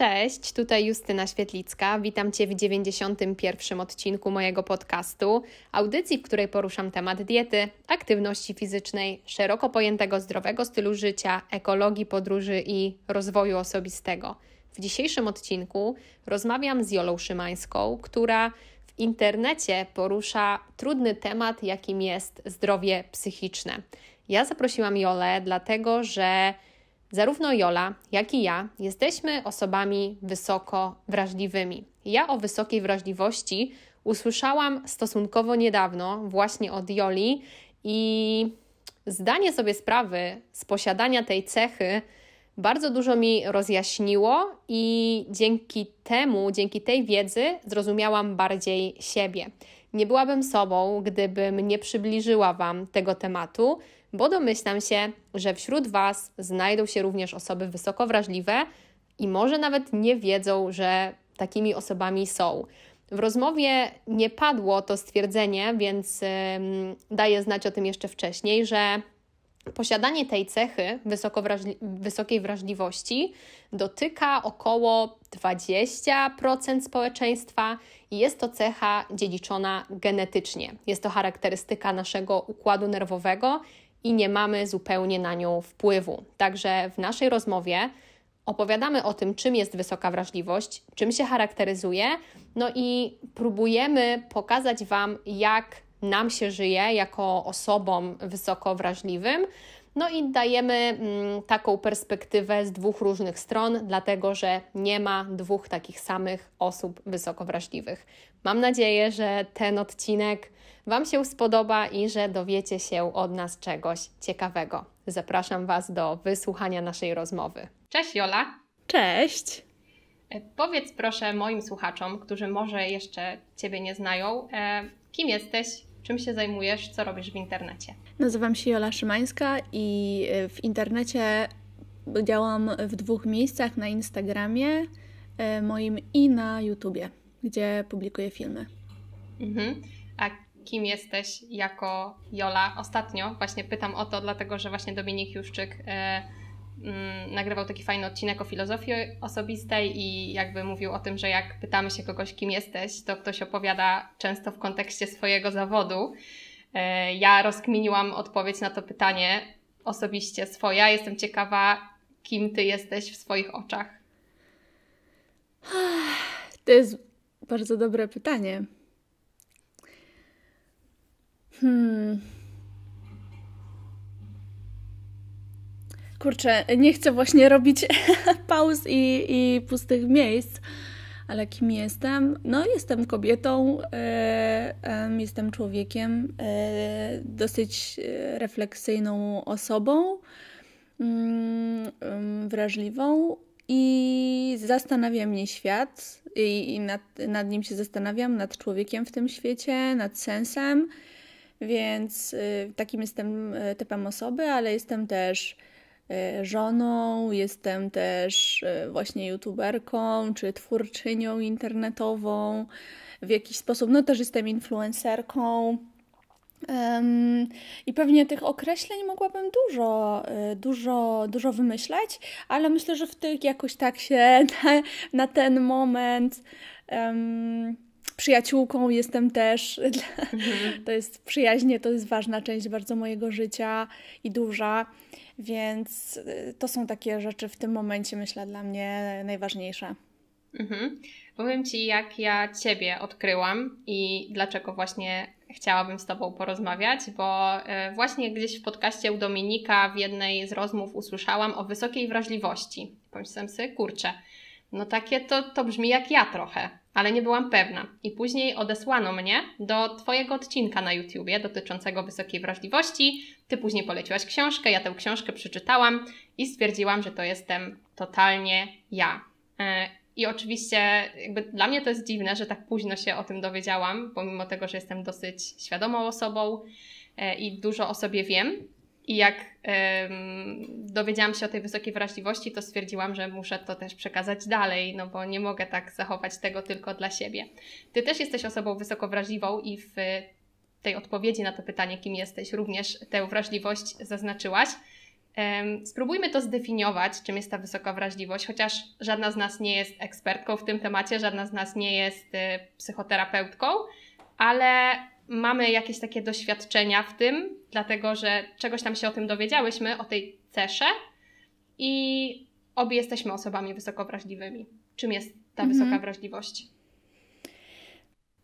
Cześć, tutaj Justyna Świetlicka. Witam Cię w 91. odcinku mojego podcastu, audycji, w której poruszam temat diety, aktywności fizycznej, szeroko pojętego zdrowego stylu życia, ekologii podróży i rozwoju osobistego. W dzisiejszym odcinku rozmawiam z Jolą Szymańską, która w internecie porusza trudny temat, jakim jest zdrowie psychiczne. Ja zaprosiłam Jolę, dlatego że Zarówno Jola, jak i ja jesteśmy osobami wysoko wrażliwymi. Ja o wysokiej wrażliwości usłyszałam stosunkowo niedawno, właśnie od Joli, i zdanie sobie sprawy z posiadania tej cechy bardzo dużo mi rozjaśniło, i dzięki temu, dzięki tej wiedzy, zrozumiałam bardziej siebie. Nie byłabym sobą, gdybym nie przybliżyła Wam tego tematu bo domyślam się, że wśród Was znajdą się również osoby wysoko wrażliwe i może nawet nie wiedzą, że takimi osobami są. W rozmowie nie padło to stwierdzenie, więc daję znać o tym jeszcze wcześniej, że posiadanie tej cechy wrażli wysokiej wrażliwości dotyka około 20% społeczeństwa i jest to cecha dziedziczona genetycznie. Jest to charakterystyka naszego układu nerwowego i nie mamy zupełnie na nią wpływu. Także w naszej rozmowie opowiadamy o tym, czym jest wysoka wrażliwość, czym się charakteryzuje, no i próbujemy pokazać Wam, jak nam się żyje jako osobom wysoko wrażliwym, no i dajemy mm, taką perspektywę z dwóch różnych stron, dlatego że nie ma dwóch takich samych osób wysoko wrażliwych. Mam nadzieję, że ten odcinek Wam się spodoba i że dowiecie się od nas czegoś ciekawego. Zapraszam Was do wysłuchania naszej rozmowy. Cześć Jola. Cześć. E, powiedz proszę moim słuchaczom, którzy może jeszcze Ciebie nie znają, e, kim jesteś, Czym się zajmujesz? Co robisz w internecie? Nazywam się Jola Szymańska i e, w internecie działam w dwóch miejscach: na Instagramie e, moim i na YouTubie, gdzie publikuję filmy. Mhm. A kim jesteś jako Jola? Ostatnio właśnie pytam o to, dlatego że właśnie Dominik Juszczyk. E, mm, nagrywał taki fajny odcinek o filozofii osobistej i jakby mówił o tym, że jak pytamy się kogoś, kim jesteś, to ktoś opowiada często w kontekście swojego zawodu. E, ja rozkminiłam odpowiedź na to pytanie osobiście swoja. Jestem ciekawa, kim ty jesteś w swoich oczach. To jest bardzo dobre pytanie. Hmm. Kurczę, nie chcę właśnie robić pauz i, i pustych miejsc, ale kim jestem? No, jestem kobietą, e, jestem człowiekiem, e, dosyć e, refleksyjną osobą, mm, wrażliwą i zastanawia mnie świat i, i nad, nad nim się zastanawiam, nad człowiekiem w tym świecie, nad sensem, więc y, takim jestem typem osoby, ale jestem też E, żoną, jestem też e, właśnie youtuberką czy twórczynią internetową w jakiś sposób, no też jestem influencerką. Um, I pewnie tych określeń mogłabym dużo, e, dużo, dużo wymyślać, ale myślę, że w tych jakoś tak się na, na ten moment. Um, przyjaciółką jestem też. Mhm. To jest przyjaźnie, to jest ważna część bardzo mojego życia i duża, więc y, to są takie rzeczy w tym momencie, myślę, dla mnie najważniejsze. Mhm. Powiem Ci, jak ja Ciebie odkryłam i dlaczego właśnie chciałabym z Tobą porozmawiać, bo y, właśnie gdzieś w podcaście u Dominika w jednej z rozmów usłyszałam o wysokiej wrażliwości. Pomyślałam sobie, kurczę, no takie to, to brzmi jak ja trochę, ale nie byłam pewna. I później odesłano mnie do Twojego odcinka na YouTubie dotyczącego wysokiej wrażliwości. Ty później poleciłaś książkę, ja tę książkę przeczytałam i stwierdziłam, że to jestem totalnie ja. E, I oczywiście jakby dla mnie to jest dziwne, że tak późno się o tym dowiedziałam, pomimo tego, że jestem dosyć świadomą osobą e, i dużo o sobie wiem, i jak um, dowiedziałam się o tej wysokiej wrażliwości, to stwierdziłam, że muszę to też przekazać dalej, no bo nie mogę tak zachować tego tylko dla siebie. Ty też jesteś osobą wysoko wrażliwą i w tej odpowiedzi na to pytanie, kim jesteś, również tę wrażliwość zaznaczyłaś. Um, spróbujmy to zdefiniować, czym jest ta wysoka wrażliwość, chociaż żadna z nas nie jest ekspertką w tym temacie, żadna z nas nie jest y, psychoterapeutką, ale mamy jakieś takie doświadczenia w tym, dlatego że czegoś tam się o tym dowiedziałyśmy, o tej cesze i obie jesteśmy osobami wysoko wrażliwymi. Czym jest ta mhm. wysoka wrażliwość?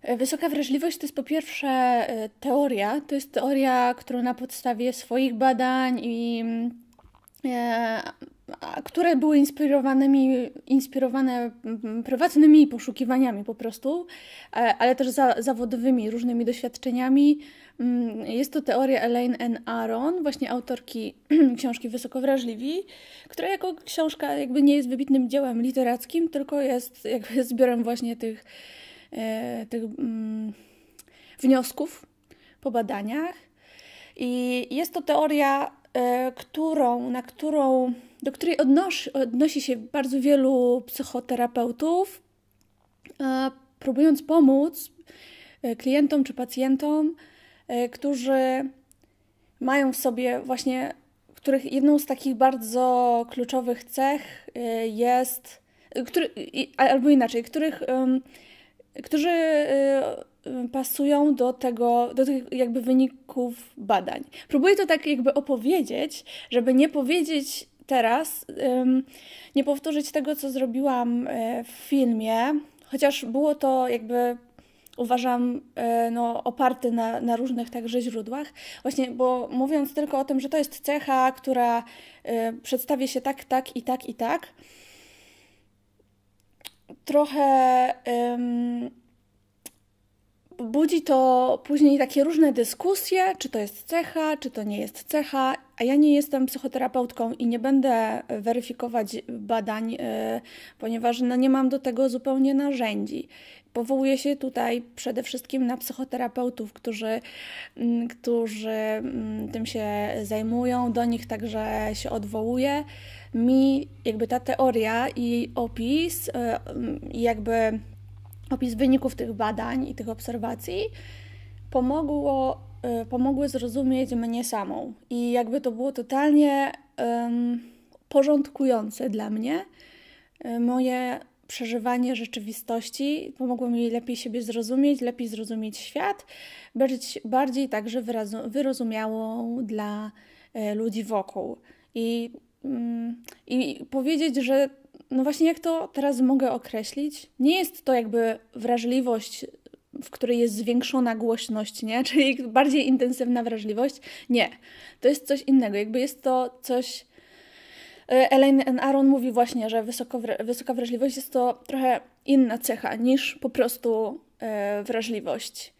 E, wysoka wrażliwość to jest po pierwsze e, teoria. To jest teoria, którą na podstawie swoich badań i mm, e, które były inspirowanymi, inspirowane mm, prywatnymi poszukiwaniami po prostu, e, ale też za, zawodowymi, różnymi doświadczeniami. Mm, jest to teoria Elaine N. Aron, właśnie autorki książki Wysokowrażliwi, która jako książka jakby nie jest wybitnym dziełem literackim, tylko jest jakby zbiorem właśnie tych, e, tych mm, wniosków po badaniach. I jest to teoria E, którą, na którą, do której odnosi, odnosi się bardzo wielu psychoterapeutów, e, próbując pomóc e, klientom czy pacjentom, którzy mają w sobie właśnie, których jedną z takich bardzo kluczowych cech jest, który, albo inaczej, których, którzy Y, pasują do tego, do tych jakby wyników badań. Próbuję to tak jakby opowiedzieć, żeby nie powiedzieć teraz, nie powtórzyć tego, co zrobiłam y, w filmie, chociaż było to jakby uważam, y, no, oparty na, na różnych także źródłach. Właśnie, bo mówiąc tylko o tym, że to jest cecha, która przedstawia się tak, tak i tak i tak, trochę budzi to później takie różne dyskusje, czy to jest cecha, czy to nie jest cecha. A ja nie jestem psychoterapeutką i nie będę weryfikować badań, y, ponieważ no nie mam do tego zupełnie narzędzi. Powołuję się tutaj przede wszystkim na psychoterapeutów, którzy, mm, którzy mm, tym się zajmują, do nich także się odwołuję. Mi jakby ta teoria i opis, y, jakby opis wyników tych badań i tych obserwacji pomogło, y, pomogły zrozumieć mnie samą. I jakby to było totalnie um, porządkujące dla mnie y, moje przeżywanie rzeczywistości, pomogło mi lepiej siebie zrozumieć, lepiej zrozumieć świat, być bardziej także wyrozumiałą dla y, ludzi wokół. I, I powiedzieć, że no właśnie jak to teraz mogę określić? Nie jest to jakby wrażliwość, w której jest zwiększona głośność, nie? Czyli bardziej intensywna wrażliwość. Nie. To jest coś innego. Jakby jest to coś... E, Elaine Aron mówi właśnie, że wysoka wrażliwość jest to trochę inna cecha niż po prostu e, wrażliwość.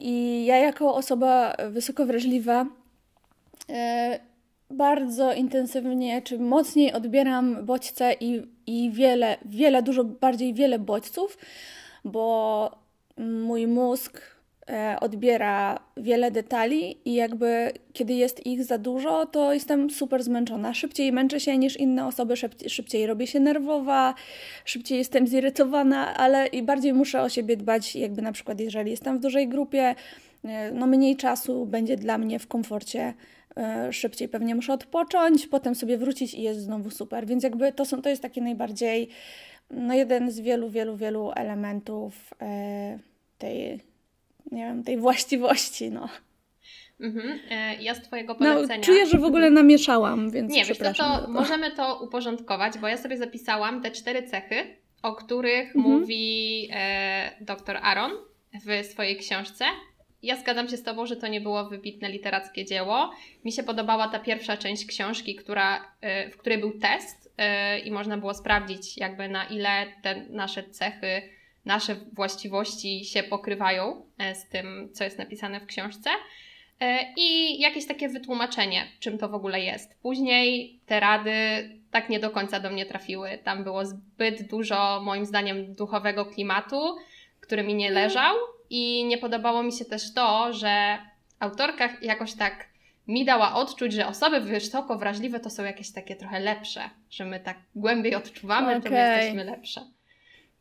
I ja, jako osoba wysoko wrażliwa, e, bardzo intensywnie, czy mocniej odbieram bodźce i, i wiele, wiele, dużo bardziej wiele bodźców, bo mój mózg e, odbiera wiele detali i jakby kiedy jest ich za dużo, to jestem super zmęczona. Szybciej męczę się niż inne osoby, szybciej, robię się nerwowa, szybciej jestem zirytowana, ale i bardziej muszę o siebie dbać, jakby na przykład jeżeli jestem w dużej grupie, e, no mniej czasu będzie dla mnie w komforcie E, szybciej pewnie muszę odpocząć, potem sobie wrócić i jest znowu super. Więc jakby to, są, to jest taki najbardziej, no jeden z wielu, wielu, wielu elementów e, tej, nie wiem, tej właściwości, no. Mhm, e, ja z Twojego no, polecenia... No, czuję, że w ogóle namieszałam, więc Nie, wiesz to, to możemy to uporządkować, bo ja sobie zapisałam te cztery cechy, o których mhm. mówi e, dr Aaron w swojej książce ja zgadzam się z Tobą, że to nie było wybitne literackie dzieło. Mi się podobała ta pierwsza część książki, która, y, w której był test y, i można było sprawdzić, jakby na ile te nasze cechy, nasze właściwości się pokrywają y, z tym, co jest napisane w książce. I jakieś takie wytłumaczenie, czym to w ogóle jest. Później te rady tak nie do końca do mnie trafiły. Tam było zbyt dużo, moim zdaniem, duchowego klimatu, który mi nie mm. leżał i nie podobało mi się też to, że autorka jakoś tak mi dała odczuć, że osoby wysoko wrażliwe to są jakieś takie trochę lepsze, że my tak głębiej odczuwamy, okay. to my jesteśmy lepsze.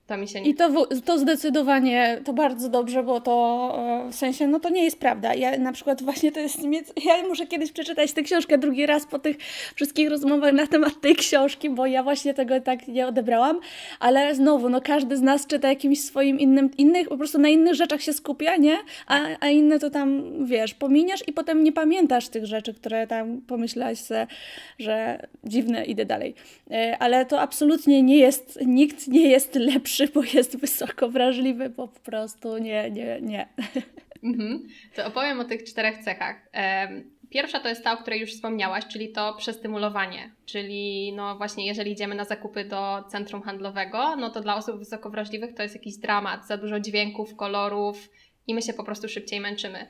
To mi się nie... I to, to zdecydowanie, to bardzo dobrze, bo to e, w sensie, no to nie jest prawda. Ja na przykład właśnie to jest, ja muszę kiedyś przeczytać tę książkę drugi raz po tych wszystkich rozmowach na temat tej książki, bo ja właśnie tego tak nie odebrałam, ale znowu, no każdy z nas czyta jakimś swoim innym, innych, po prostu na innych rzeczach się skupia, nie? A, a inne to tam, wiesz, pominiesz i potem nie pamiętasz tych rzeczy, które tam pomyślałaś sobie, że dziwne, idę dalej. E, ale to absolutnie nie jest, nikt nie jest lepszy wyższy, bo jest wysoko wrażliwy, bo po prostu nie, nie, nie. Mhm. To opowiem o tych czterech cechach. Pierwsza to jest ta, o której już wspomniałaś, czyli to przestymulowanie. Czyli no właśnie, jeżeli idziemy na zakupy do centrum handlowego, no to dla osób wysoko wrażliwych to jest jakiś dramat, za dużo dźwięków, kolorów i my się po prostu szybciej męczymy.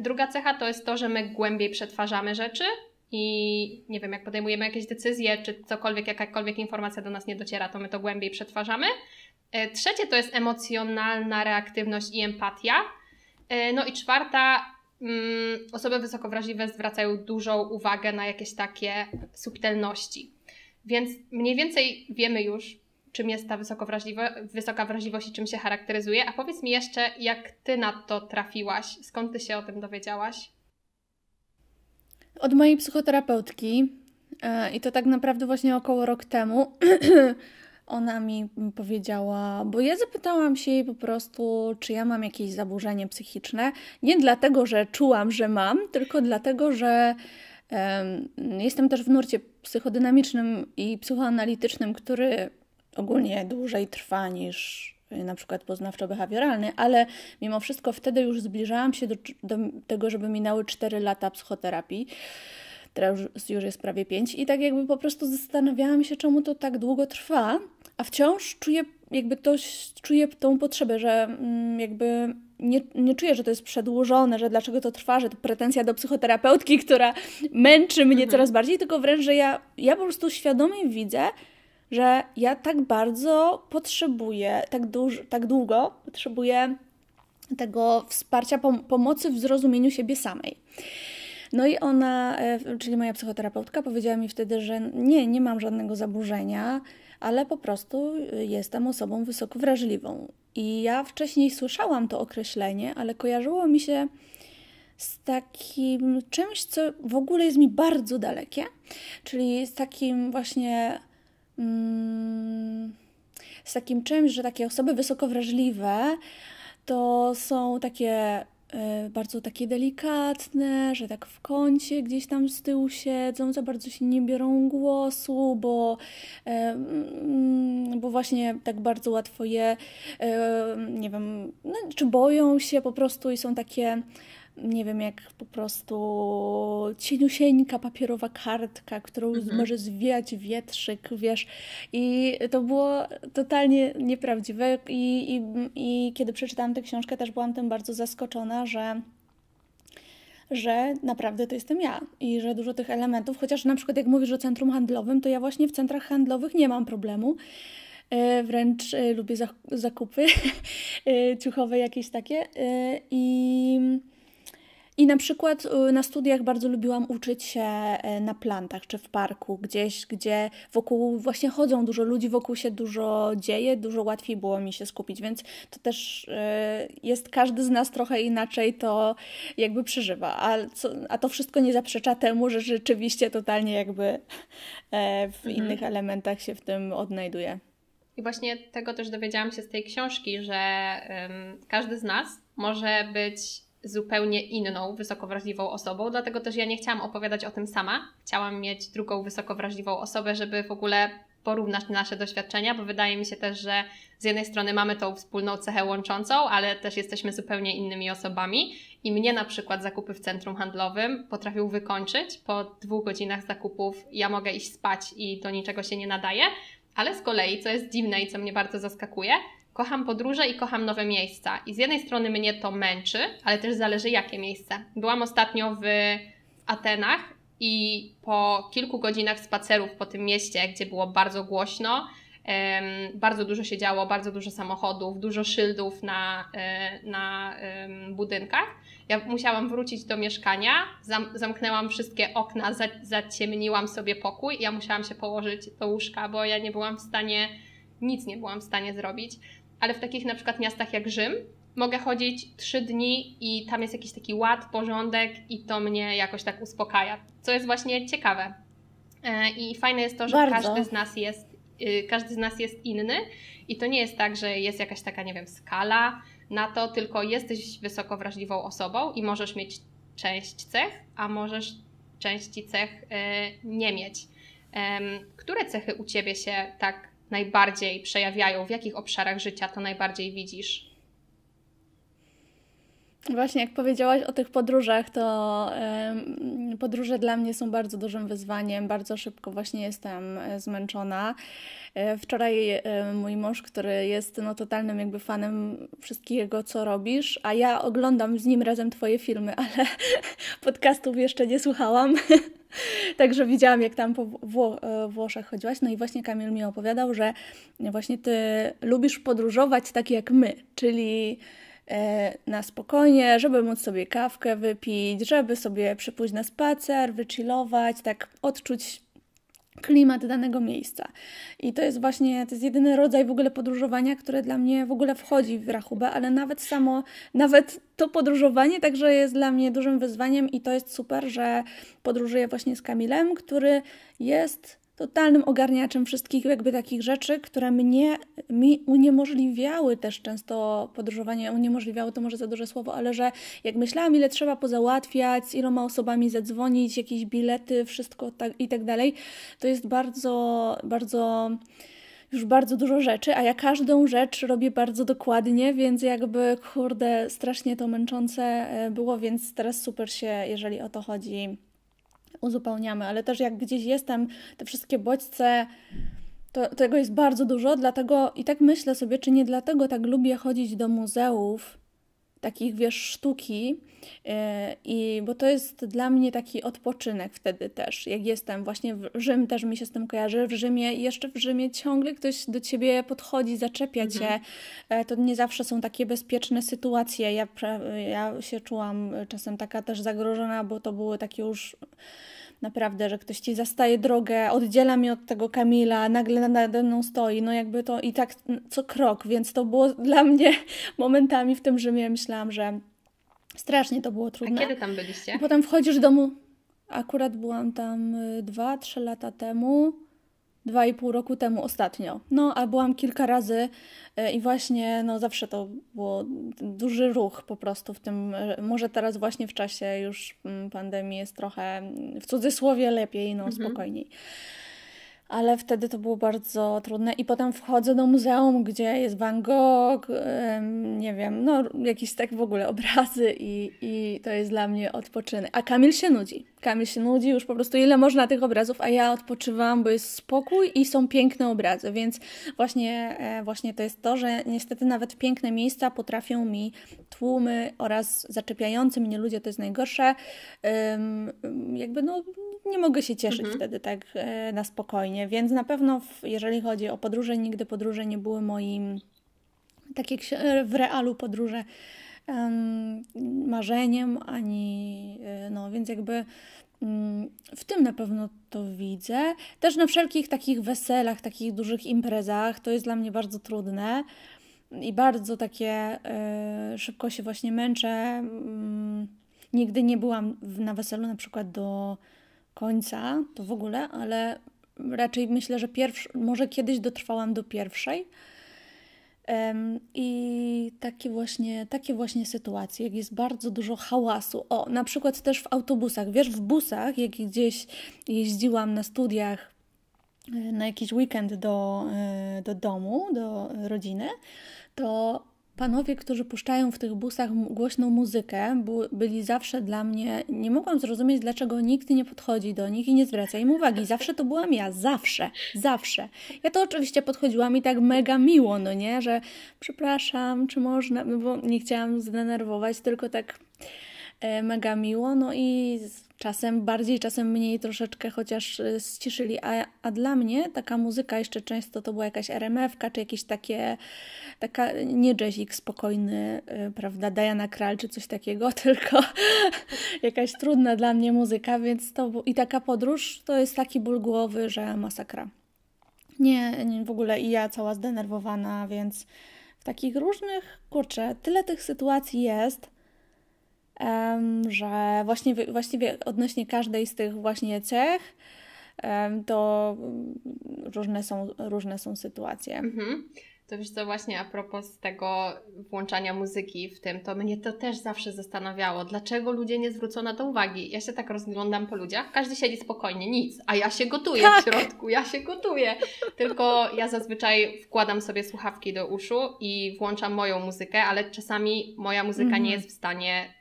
Druga cecha to jest to, że my głębiej przetwarzamy rzeczy i nie wiem, jak podejmujemy jakieś decyzje, czy cokolwiek, jakakolwiek informacja do nas nie dociera, to my to głębiej przetwarzamy. E, trzecie to jest emocjonalna reaktywność i empatia. E, no i czwarta, mm, osoby wysoko wrażliwe zwracają dużą uwagę na jakieś takie subtelności. Więc mniej więcej wiemy już, czym jest ta wysoko wysoka wrażliwość i czym się charakteryzuje. A powiedz mi jeszcze, jak ty na to trafiłaś? Skąd ty się o tym dowiedziałaś? Od mojej psychoterapeutki. E, I to tak naprawdę właśnie około rok temu. ona mi powiedziała, bo ja zapytałam się jej po prostu, czy ja mam jakieś zaburzenie psychiczne. Nie dlatego, że czułam, że mam, tylko dlatego, że um, jestem też w nurcie psychodynamicznym i psychoanalitycznym, który ogólnie dłużej trwa niż y, na przykład poznawczo-behawioralny, ale mimo wszystko wtedy już zbliżałam się do, do tego, żeby minęły 4 lata psychoterapii teraz już jest prawie 5 i tak jakby po prostu zastanawiałam się, czemu to tak długo trwa, a wciąż czuję, jakby to czuję tą potrzebę, że mm, jakby nie, nie czuję, że to jest przedłużone, że dlaczego to trwa, że to pretensja do psychoterapeutki, która męczy mnie mhm. coraz bardziej, tylko wręcz, że ja, ja po prostu świadomie widzę, że ja tak bardzo potrzebuję, tak, duż, tak długo potrzebuję tego wsparcia, pom pomocy w zrozumieniu siebie samej. No i ona, e, czyli moja psychoterapeutka, powiedziała mi wtedy, że nie, nie mam żadnego zaburzenia, ale po prostu e, jestem osobą wysoko wrażliwą. I ja wcześniej słyszałam to określenie, ale kojarzyło mi się z takim czymś, co w ogóle jest mi bardzo dalekie, czyli z takim właśnie. Mm, z takim czymś, że takie osoby wysoko wrażliwe to są takie E, bardzo takie delikatne, że tak w kącie gdzieś tam z tyłu siedzą, za bardzo się nie biorą głosu, bo, e, mm, bo właśnie tak bardzo łatwo je, e, nie wiem, no, czy boją się po prostu i są takie nie wiem, jak po prostu cieniusieńka papierowa kartka, którą mhm. może zwijać wietrzyk, wiesz. I to było totalnie nieprawdziwe. I, i, i kiedy przeczytałam tę książkę, też byłam tym bardzo zaskoczona, że że naprawdę to jestem ja i że dużo tych elementów, chociaż na przykład jak mówisz o centrum handlowym, to ja właśnie w centrach handlowych nie mam problemu. E, wręcz e, lubię zakupy e, ciuchowe jakieś takie i i na przykład y, na studiach bardzo lubiłam uczyć się e, na plantach czy w parku, gdzieś, gdzie wokół właśnie chodzą dużo ludzi, wokół się dużo dzieje, dużo łatwiej było mi się skupić, więc to też e, jest każdy z nas trochę inaczej to jakby przeżywa. A, co, a to wszystko nie zaprzecza temu, że rzeczywiście totalnie jakby e, w mhm. innych elementach się w tym odnajduje. I właśnie tego też dowiedziałam się z tej książki, że um, każdy z nas może być zupełnie inną wysokowrażliwą osobą, dlatego też ja nie chciałam opowiadać o tym sama. Chciałam mieć drugą wysokowrażliwą osobę, żeby w ogóle porównać nasze doświadczenia, bo wydaje mi się też, że z jednej strony mamy tą wspólną cechę łączącą, ale też jesteśmy zupełnie innymi osobami. I mnie na przykład zakupy w centrum handlowym potrafił wykończyć. Po dwóch godzinach zakupów ja mogę iść spać i do niczego się nie nadaje. Ale z kolei, co jest dziwne i co mnie bardzo zaskakuje, Kocham podróże i kocham nowe miejsca. I z jednej strony mnie to męczy, ale też zależy jakie miejsce. Byłam ostatnio w, Atenach i po kilku godzinach spacerów po tym mieście, gdzie było bardzo głośno, bardzo dużo się działo, bardzo dużo samochodów, dużo szyldów na, e, na budynkach. Ja musiałam wrócić do mieszkania, zamknęłam wszystkie okna, zaciemniłam sobie pokój. Ja musiałam się położyć do łóżka, bo ja nie byłam w stanie, nic nie byłam w stanie zrobić ale w takich na przykład miastach jak Rzym mogę chodzić trzy dni i tam jest jakiś taki ład, porządek i to mnie jakoś tak uspokaja, co jest właśnie ciekawe. E, I fajne jest to, że każdy z nas jest y, każdy z nas jest inny i to nie jest tak, że jest jakaś taka, nie wiem, skala na to, tylko jesteś wysoko wrażliwą osobą i możesz mieć część cech, a możesz części cech y, nie mieć. Które cechy u ciebie się tak najbardziej przejawiają, w jakich obszarach życia to najbardziej widzisz? Właśnie, jak powiedziałaś o tych podróżach, to y, podróże dla mnie są bardzo dużym wyzwaniem. Bardzo szybko właśnie jestem e, zmęczona. E, wczoraj e, mój mąż, który jest no, totalnym jakby fanem wszystkiego, co robisz, a ja oglądam z nim razem Twoje filmy, ale podcastów jeszcze nie słuchałam. Także widziałam, jak tam po Wło Włoszech chodziłaś. No i właśnie Kamil mi opowiadał, że właśnie Ty lubisz podróżować tak jak my, czyli E, na spokojnie, żeby móc sobie kawkę wypić, żeby sobie przypójść na spacer, wychillować, tak odczuć klimat danego miejsca. I to jest właśnie, to jest jedyny rodzaj w ogóle podróżowania, które dla mnie w ogóle wchodzi w rachubę, ale nawet samo, nawet to podróżowanie także jest dla mnie dużym wyzwaniem i to jest super, że podróżuję właśnie z Kamilem, który jest totalnym ogarniaczem wszystkich jakby takich rzeczy, które mnie mi uniemożliwiały też często podróżowanie, uniemożliwiały to może za duże słowo, ale że jak myślałam ile trzeba pozałatwiać, z iloma osobami zadzwonić, jakieś bilety, wszystko tak, i tak dalej, to jest bardzo, bardzo już bardzo dużo rzeczy, a ja każdą rzecz robię bardzo dokładnie, więc jakby kurde, strasznie to męczące e, było, więc teraz super się, jeżeli o to chodzi, uzupełniamy, ale też jak gdzieś jestem, te wszystkie bodźce, to, tego jest bardzo dużo, dlatego i tak myślę sobie, czy nie dlatego tak lubię chodzić do muzeów, takich, wiesz, sztuki, e, i bo to jest dla mnie taki odpoczynek wtedy też, jak jestem właśnie w Rzym, też mi się z tym kojarzy, w Rzymie, jeszcze w Rzymie ciągle ktoś do ciebie podchodzi, zaczepia mhm. cię, e, to nie zawsze są takie bezpieczne sytuacje, ja, ja się czułam czasem taka też zagrożona, bo to były takie już naprawdę, że ktoś ci zastaje drogę, oddziela mnie od tego Kamila, nagle nade mną stoi, no jakby to i tak co krok, więc to było dla mnie momentami w tym Rzymie myślałam, że strasznie to było trudne. A kiedy tam byliście? potem wchodzisz do domu, akurat byłam tam y, dwa, trzy lata temu, Dwa i pół roku temu ostatnio. No, a byłam kilka razy e, i właśnie, no zawsze to było duży ruch po prostu w tym, e, może teraz właśnie w czasie już mm, pandemii jest trochę mm, w cudzysłowie lepiej, no mhm. spokojniej ale wtedy to było bardzo trudne. I potem wchodzę do muzeum, gdzie jest Van Gogh, nie wiem, no jakiś tak w ogóle obrazy i, i to jest dla mnie odpoczynek. A Kamil się nudzi. Kamil się nudzi, już po prostu ile można tych obrazów, a ja odpoczywam, bo jest spokój i są piękne obrazy, więc właśnie, e, właśnie to jest to, że niestety nawet piękne miejsca potrafią mi tłumy oraz zaczepiający mnie ludzie, to jest najgorsze, jakby no nie mogę się cieszyć mhm. wtedy tak e, na spokojnie, więc na pewno w, jeżeli chodzi o podróże, nigdy podróże nie były moim tak jak e, w realu podróże marzeniem, ani e, no, więc jakby mm, w tym na pewno to widzę. Też na wszelkich takich weselach, takich dużych imprezach to jest dla mnie bardzo trudne i bardzo takie e, szybko się właśnie męczę. Mm, nigdy nie byłam na weselu na przykład do końca, to w ogóle, ale raczej myślę, że pierwszy, może kiedyś dotrwałam do pierwszej i takie właśnie, takie właśnie sytuacje, jak jest bardzo dużo hałasu. O, na przykład też w autobusach. Wiesz, w busach, jak gdzieś jeździłam na studiach e, na jakiś weekend do, e, do domu, do rodziny, to Panowie, którzy puszczają w tych busach głośną muzykę, byli zawsze dla mnie. Nie mogłam zrozumieć, dlaczego nikt nie podchodzi do nich i nie zwraca im uwagi. Zawsze to byłam ja, zawsze, zawsze. Ja to oczywiście podchodziłam i tak mega miło, no nie, że przepraszam, czy można, no bo nie chciałam zdenerwować, tylko tak E, mega miło. No i czasem bardziej, czasem mniej troszeczkę chociaż e, ściszyli. A, a dla mnie taka muzyka jeszcze często to była jakaś RMF-ka, czy jakieś takie, taka nie jazzik spokojny, e, prawda, Diana Kral, czy coś takiego, tylko jakaś trudna dla mnie muzyka, więc to i taka podróż to jest taki ból głowy, że masakra. Nie, nie w ogóle i ja cała zdenerwowana, więc w takich różnych, kurczę, tyle tych sytuacji jest że właśnie, właściwie odnośnie każdej z tych właśnie cech to różne są, różne są sytuacje. Mhm. To wiesz, to właśnie a propos tego włączania muzyki w tym, to mnie to też zawsze zastanawiało, dlaczego ludzie nie zwrócą na to uwagi. Ja się tak rozglądam po ludziach, każdy siedzi spokojnie, nic, a ja się gotuję tak. w środku, ja się gotuję. Tylko ja zazwyczaj wkładam sobie słuchawki do uszu i włączam moją muzykę, ale czasami moja muzyka mhm. nie jest w stanie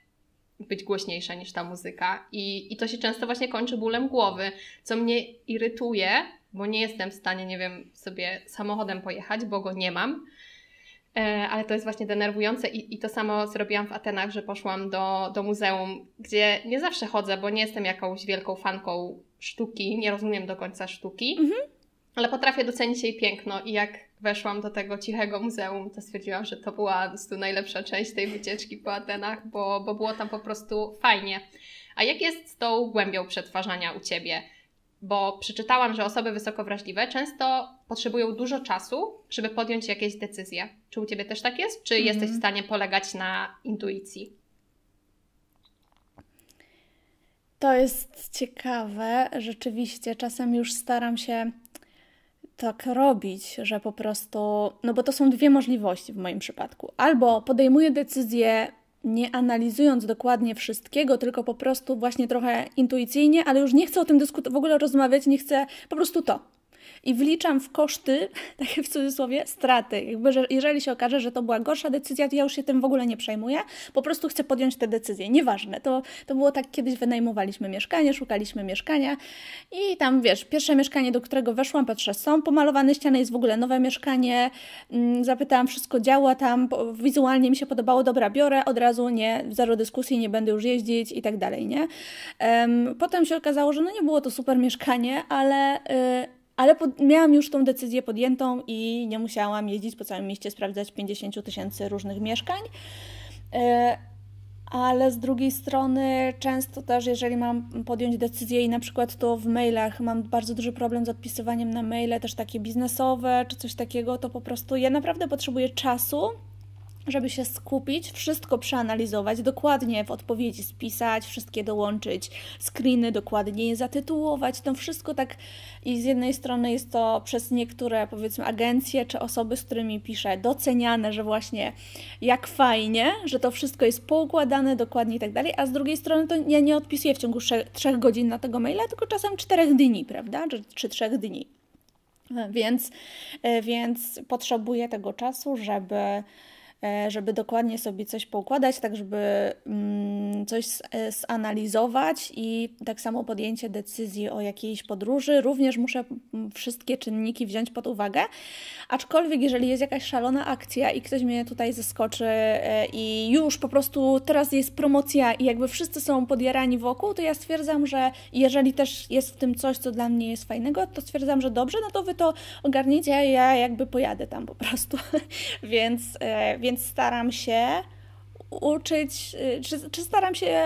być głośniejsza niż ta muzyka. I, I to się często właśnie kończy bólem głowy, co mnie irytuje, bo nie jestem w stanie, nie wiem, sobie samochodem pojechać, bo go nie mam. E, ale to jest właśnie denerwujące i, i to samo zrobiłam w Atenach, że poszłam do, do muzeum, gdzie nie zawsze chodzę, bo nie jestem jakąś wielką fanką sztuki, nie rozumiem do końca sztuki, mhm. ale potrafię docenić jej piękno i jak weszłam do tego cichego muzeum, to stwierdziłam, że to była to najlepsza część tej wycieczki po Atenach, bo, bo było tam po prostu fajnie. A jak jest z tą głębią przetwarzania u Ciebie? Bo przeczytałam, że osoby wysoko wrażliwe często potrzebują dużo czasu, żeby podjąć jakieś decyzje. Czy u Ciebie też tak jest? Czy mm. jesteś w stanie polegać na intuicji? To jest ciekawe. Rzeczywiście, czasem już staram się tak robić, że po prostu, no bo to są dwie możliwości w moim przypadku. Albo podejmuję decyzję nie analizując dokładnie wszystkiego, tylko po prostu właśnie trochę intuicyjnie, ale już nie chcę o tym dyskutować, w ogóle rozmawiać, nie chcę po prostu to i wliczam w koszty, takie w cudzysłowie, straty. Jakby, że jeżeli się okaże, że to była gorsza decyzja, to ja już się tym w ogóle nie przejmuję, po prostu chcę podjąć tę decyzję. Nieważne, to, to było tak, kiedyś wynajmowaliśmy mieszkanie, szukaliśmy mieszkania i tam, wiesz, pierwsze mieszkanie, do którego weszłam, patrzę, są pomalowane ściany, jest w ogóle nowe mieszkanie, mm, zapytałam, wszystko działa tam, wizualnie mi się podobało, dobra, biorę, od razu nie, zero dyskusji, nie będę już jeździć i tak dalej, nie? Potem się okazało, że no nie było to super mieszkanie, ale y, ale pod, miałam już tą decyzję podjętą i nie musiałam jeździć po całym mieście, sprawdzać 50 tysięcy różnych mieszkań. E, ale z drugiej strony, często też, jeżeli mam podjąć decyzję i na przykład to w mailach mam bardzo duży problem z odpisywaniem na maile, też takie biznesowe czy coś takiego, to po prostu ja naprawdę potrzebuję czasu żeby się skupić, wszystko przeanalizować, dokładnie w odpowiedzi spisać, wszystkie dołączyć, screeny dokładnie je zatytułować, to wszystko tak i z jednej strony jest to przez niektóre powiedzmy agencje czy osoby, z którymi piszę doceniane, że właśnie jak fajnie, że to wszystko jest poukładane dokładnie i tak dalej, a z drugiej strony to ja nie odpisuję w ciągu trzech godzin na tego maila, tylko czasem czterech dni, prawda, czy, czy trzech dni. Więc, e, więc potrzebuję tego czasu, żeby E, żeby dokładnie sobie coś poukładać, tak żeby mm, coś e, zanalizować i tak samo podjęcie decyzji o jakiejś podróży. Również muszę mm, wszystkie czynniki wziąć pod uwagę, aczkolwiek jeżeli jest jakaś szalona akcja i ktoś mnie tutaj zaskoczy e, i już po prostu teraz jest promocja i jakby wszyscy są podjarani wokół, to ja stwierdzam, że jeżeli też jest w tym coś, co dla mnie jest fajnego, to stwierdzam, że dobrze, no to wy to ogarnijcie, ja jakby pojadę tam po prostu. więc, więc więc staram się uczyć, czy, czy, staram się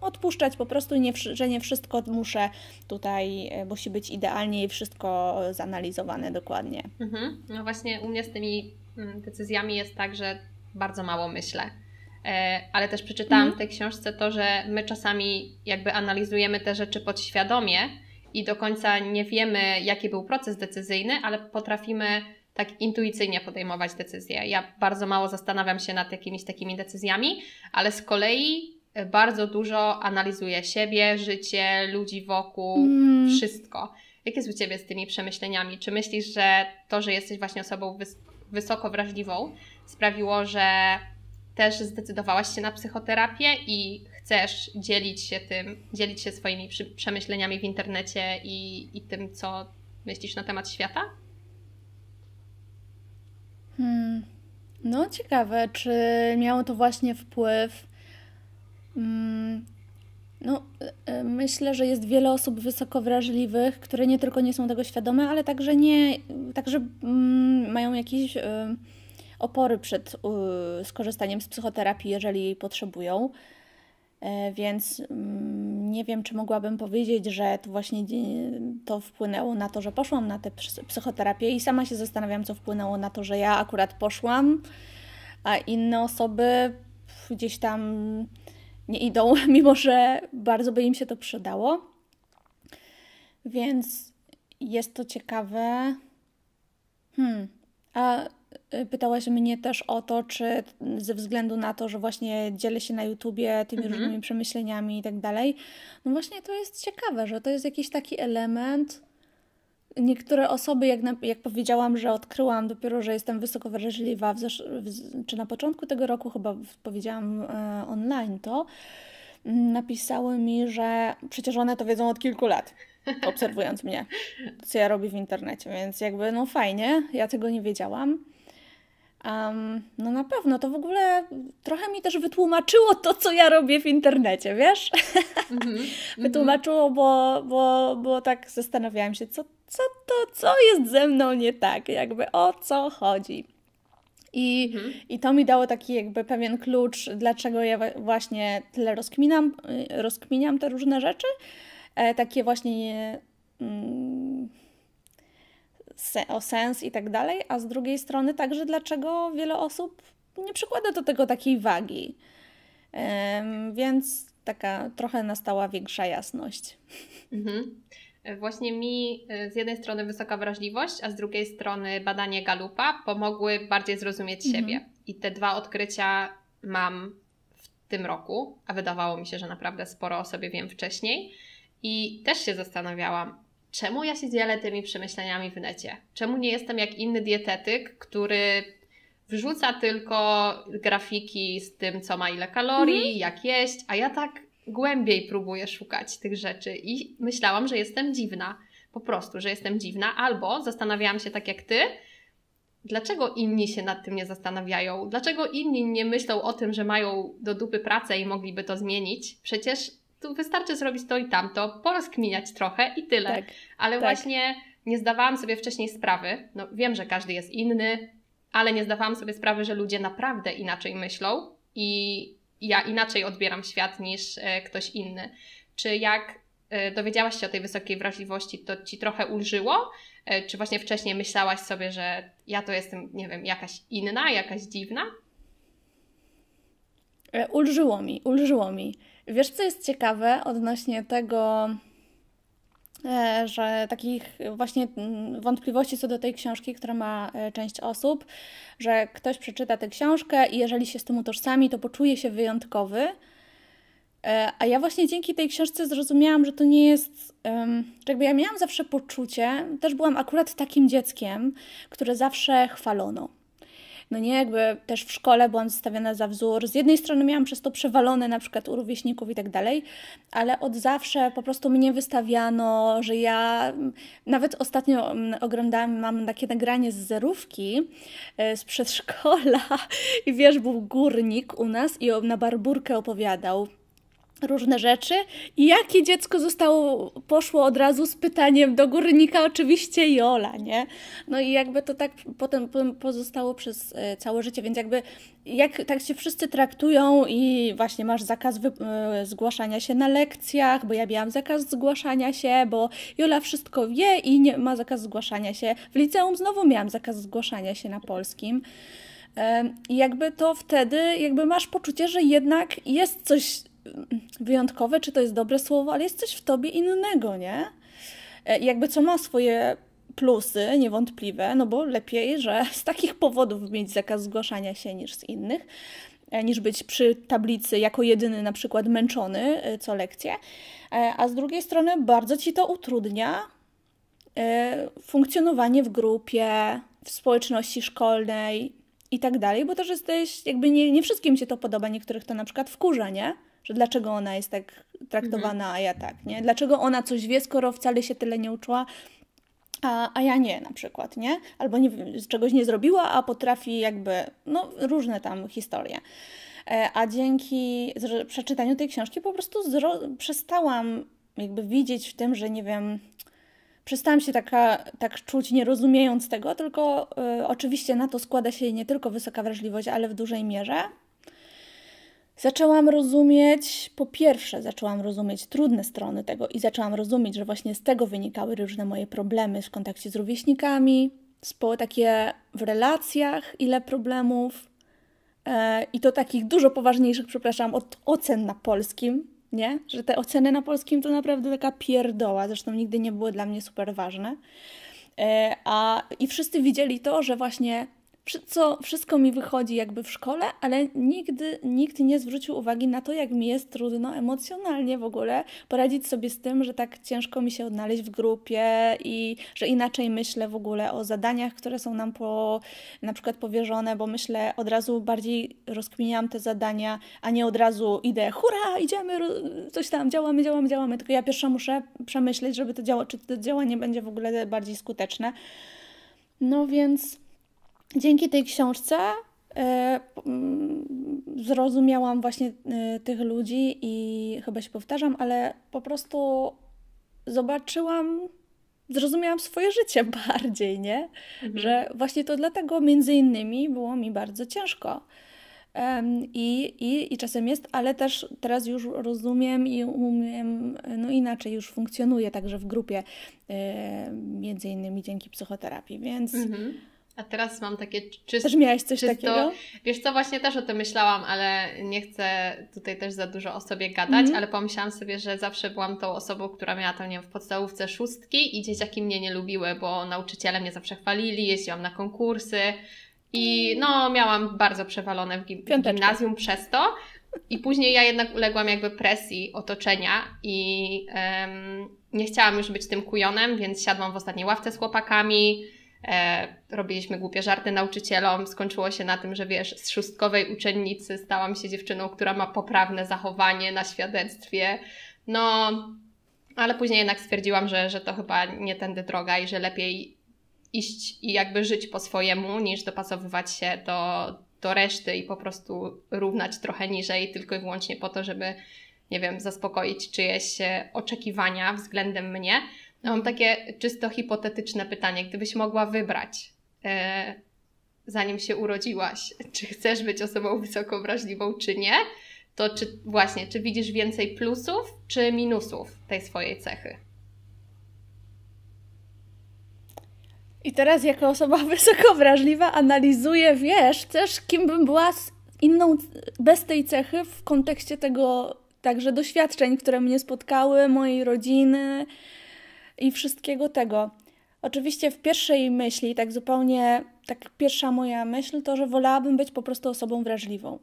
odpuszczać po prostu, nie, że nie wszystko muszę tutaj, e, musi być idealnie i wszystko zanalizowane dokładnie. Mhm. No właśnie u mnie z tymi mm, decyzjami jest tak, że bardzo mało myślę. E, ale też przeczytałam w mhm. tej książce to, że my czasami jakby analizujemy te rzeczy podświadomie i do końca nie wiemy, jaki był proces decyzyjny, ale potrafimy tak intuicyjnie podejmować decyzje. Ja bardzo mało zastanawiam się nad jakimiś takimi decyzjami, ale z kolei e, bardzo dużo analizuję siebie, życie, ludzi wokół, mm. wszystko. Jak jest u Ciebie z tymi przemyśleniami? Czy myślisz, że to, że jesteś właśnie osobą wys wysoko wrażliwą, sprawiło, że też zdecydowałaś się na psychoterapię i chcesz dzielić się tym, dzielić się swoimi przemyśleniami w internecie i, i tym, co myślisz na temat świata? Hmm. No, ciekawe, czy miało to właśnie wpływ. Hmm. No, e, e, myślę, że jest wiele osób wysoko wrażliwych, które nie tylko nie są tego świadome, ale także nie, także mm, mają jakieś e, opory przed skorzystaniem z psychoterapii, jeżeli jej potrzebują. E, więc mm, nie wiem, czy mogłabym powiedzieć, że to właśnie to wpłynęło na to, że poszłam na tę psychoterapię i sama się zastanawiam, co wpłynęło na to, że ja akurat poszłam, a inne osoby gdzieś tam nie idą, mimo że bardzo by im się to przydało. Więc jest to ciekawe. Hmm. A pytałaś mnie też o to, czy ze względu na to, że właśnie dzielę się na YouTubie tymi mhm. różnymi przemyśleniami i tak dalej. No właśnie to jest ciekawe, że to jest jakiś taki element. Niektóre osoby, jak, na, jak powiedziałam, że odkryłam dopiero, że jestem wysoko wrażliwa, w zesz- w, czy na początku tego roku chyba powiedziałam e, online to, mm, napisały mi, że przecież one to wiedzą od kilku lat obserwując mnie, co ja robię w internecie, więc jakby no fajnie, ja tego nie wiedziałam. Um, no na pewno, to w ogóle trochę mi też wytłumaczyło to, co ja robię w internecie, wiesz? Mm -hmm. wytłumaczyło, mhm. bo, bo, bo tak zastanawiałam się, co, co to, co jest ze mną nie tak, jakby o co chodzi. I, mhm. I to mi dało taki jakby pewien klucz, dlaczego ja właśnie tyle rozkminam, y, rozkminiam te różne rzeczy. E, takie właśnie mm, se, o sens i tak dalej, a z drugiej strony także dlaczego wiele osób nie przykłada do tego takiej wagi. Um, więc taka trochę nastała większa jasność. Mhm. Właśnie mi e, z jednej strony wysoka wrażliwość, a z drugiej strony badanie Galupa pomogły bardziej zrozumieć mhm. siebie. I te dwa odkrycia mam w tym roku, a wydawało mi się, że naprawdę sporo o sobie wiem wcześniej. I też się zastanawiałam, czemu ja się dzielę tymi przemyśleniami w necie? Czemu nie jestem jak inny dietetyk, który wrzuca tylko grafiki z tym, co ma ile kalorii, mhm. jak jeść, a ja tak głębiej próbuję szukać tych rzeczy i myślałam, że jestem dziwna. Po prostu, że jestem dziwna, albo zastanawiałam się tak jak ty, dlaczego inni się nad tym nie zastanawiają? Dlaczego inni nie myślą o tym, że mają do dupy pracę i mogliby to zmienić? Przecież wystarczy zrobić to i tamto, porozkminiać trochę i tyle. Tak, ale tak. właśnie nie zdawałam sobie wcześniej sprawy. No, wiem, że każdy jest inny, ale nie zdawałam sobie sprawy, że ludzie naprawdę inaczej myślą i ja inaczej odbieram świat niż e, ktoś inny. Czy jak e, dowiedziałaś się o tej wysokiej wrażliwości, to ci trochę ulżyło? E, czy właśnie wcześniej myślałaś sobie, że ja to jestem, nie wiem, jakaś inna, jakaś dziwna? Ulżyło mi, ulżyło mi. Wiesz, co jest ciekawe odnośnie tego, e, że takich właśnie mm, wątpliwości co do tej książki, która ma e, część osób, że ktoś przeczyta tę książkę i jeżeli się z tym utożsami, to poczuje się wyjątkowy. E, a ja właśnie dzięki tej książce zrozumiałam, że to nie jest. tak jakby ja miałam zawsze poczucie, też byłam akurat takim dzieckiem, które zawsze chwalono no nie, jakby też w szkole byłam zostawiona za wzór. Z jednej strony miałam przez to przewalone na przykład u rówieśników i tak dalej, ale od zawsze po prostu mnie wystawiano, że ja nawet ostatnio mm, oglądałam, mam takie nagranie z zerówki e, z przedszkola i wiesz, był górnik u nas i na barburkę opowiadał różne rzeczy. I jakie dziecko zostało, poszło od razu z pytaniem do górnika, oczywiście Jola, nie? No i jakby to tak potem pozostało przez e, całe życie, więc jakby jak tak się wszyscy traktują i właśnie masz zakaz e, zgłaszania się na lekcjach, bo ja miałam zakaz zgłaszania się, bo Jola wszystko wie i nie ma zakaz zgłaszania się. W liceum znowu miałam zakaz zgłaszania się na polskim. E, I jakby to wtedy jakby masz poczucie, że jednak jest coś wyjątkowe, czy to jest dobre słowo, ale jest coś w tobie innego, nie? E, jakby co ma swoje plusy niewątpliwe, no bo lepiej, że z takich powodów mieć zakaz zgłaszania się niż z innych, e, niż być przy tablicy jako jedyny na przykład męczony e, co lekcję, a z drugiej strony bardzo ci to utrudnia funkcjonowanie w grupie, w społeczności szkolnej i tak dalej, bo też jesteś, jakby nie, nie wszystkim się to podoba, niektórych to na przykład wkurza, nie? że dlaczego ona jest tak traktowana, mhm. a ja tak, nie? Dlaczego ona coś wie, skoro wcale się tyle nie uczyła, a, a ja nie na przykład, nie? Albo nie, czegoś nie zrobiła, a potrafi jakby, no różne tam historie. E, a dzięki przeczytaniu tej książki po prostu przestałam jakby widzieć w tym, że nie wiem, przestałam się taka, tak czuć, nie rozumiejąc tego, tylko y, oczywiście na to składa się nie tylko wysoka wrażliwość, ale w dużej mierze Zaczęłam rozumieć, po pierwsze, zaczęłam rozumieć trudne strony tego i zaczęłam rozumieć, że właśnie z tego wynikały różne moje problemy w kontakcie z rówieśnikami, takie w relacjach, ile problemów e, i to takich dużo poważniejszych, przepraszam, od ocen na polskim, nie? Że te oceny na polskim to naprawdę taka pierdoła, zresztą nigdy nie były dla mnie super ważne. E, a, I wszyscy widzieli to, że właśnie co wszystko mi wychodzi jakby w szkole, ale nigdy nikt nie zwrócił uwagi na to, jak mi jest trudno emocjonalnie w ogóle poradzić sobie z tym, że tak ciężko mi się odnaleźć w grupie i że inaczej myślę w ogóle o zadaniach, które są nam po, na przykład powierzone, bo myślę od razu bardziej rozkminiam te zadania, a nie od razu idę, hurra, idziemy, coś tam, działamy, działamy, działamy, tylko ja pierwsza muszę przemyśleć, żeby to działało, czy to działanie będzie w ogóle bardziej skuteczne. No więc dzięki tej książce e, zrozumiałam właśnie e, tych ludzi i chyba się powtarzam, ale po prostu zobaczyłam, zrozumiałam swoje życie bardziej, nie? Mhm. Że właśnie to dlatego między innymi było mi bardzo ciężko. I, i, I czasem jest, ale też teraz już rozumiem i umiem, no inaczej już funkcjonuję także w grupie, e, między innymi dzięki psychoterapii, więc mhm a teraz mam takie czyste. Też miałeś coś czysto, takiego? Wiesz co, właśnie też o tym myślałam, ale nie chcę tutaj też za dużo o sobie gadać, mm ale pomyślałam sobie, że zawsze byłam tą osobą, która miała tam, nie wiem, w podstawówce szóstki i dzieciaki mnie nie lubiły, bo nauczyciele mnie zawsze chwalili, jeździłam na konkursy i no miałam bardzo przewalone w gim- gimnazjum przez to. I później ja jednak uległam jakby presji otoczenia i um, nie chciałam już być tym kujonem, więc siadłam w ostatniej ławce z chłopakami, e, robiliśmy głupie żarty nauczycielom. Skończyło się na tym, że wiesz, z szóstkowej uczennicy stałam się dziewczyną, która ma poprawne zachowanie na świadectwie. No, ale później jednak stwierdziłam, że, że to chyba nie tędy droga i że lepiej iść i jakby żyć po swojemu, niż dopasowywać się do, do reszty i po prostu równać trochę niżej, tylko i wyłącznie po to, żeby, nie wiem, zaspokoić czyjeś e, oczekiwania względem mnie. No, mam takie czysto hipotetyczne pytanie. Gdybyś mogła wybrać, e, zanim się urodziłaś, czy chcesz być osobą wysoko wrażliwą, czy nie, to czy właśnie, czy widzisz więcej plusów, czy minusów tej swojej cechy? I teraz jako osoba wysoko wrażliwa analizuję, wiesz, też kim bym była z inną, bez tej cechy w kontekście tego także doświadczeń, które mnie spotkały, mojej rodziny, i wszystkiego tego. Oczywiście w pierwszej myśli, tak zupełnie, tak pierwsza moja myśl to, że wolałabym być po prostu osobą wrażliwą.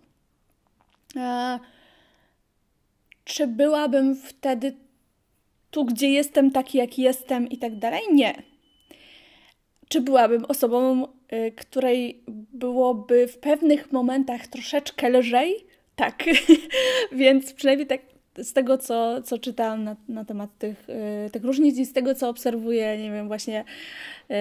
E, czy byłabym wtedy tu, gdzie jestem, taki jak jestem i tak dalej? Nie. Czy byłabym osobą, y, której byłoby w pewnych momentach troszeczkę lżej? Tak. Więc przynajmniej tak z tego, co, co czytałam na, na temat tych, yy, tych różnic i z tego, co obserwuję, nie wiem, właśnie yy,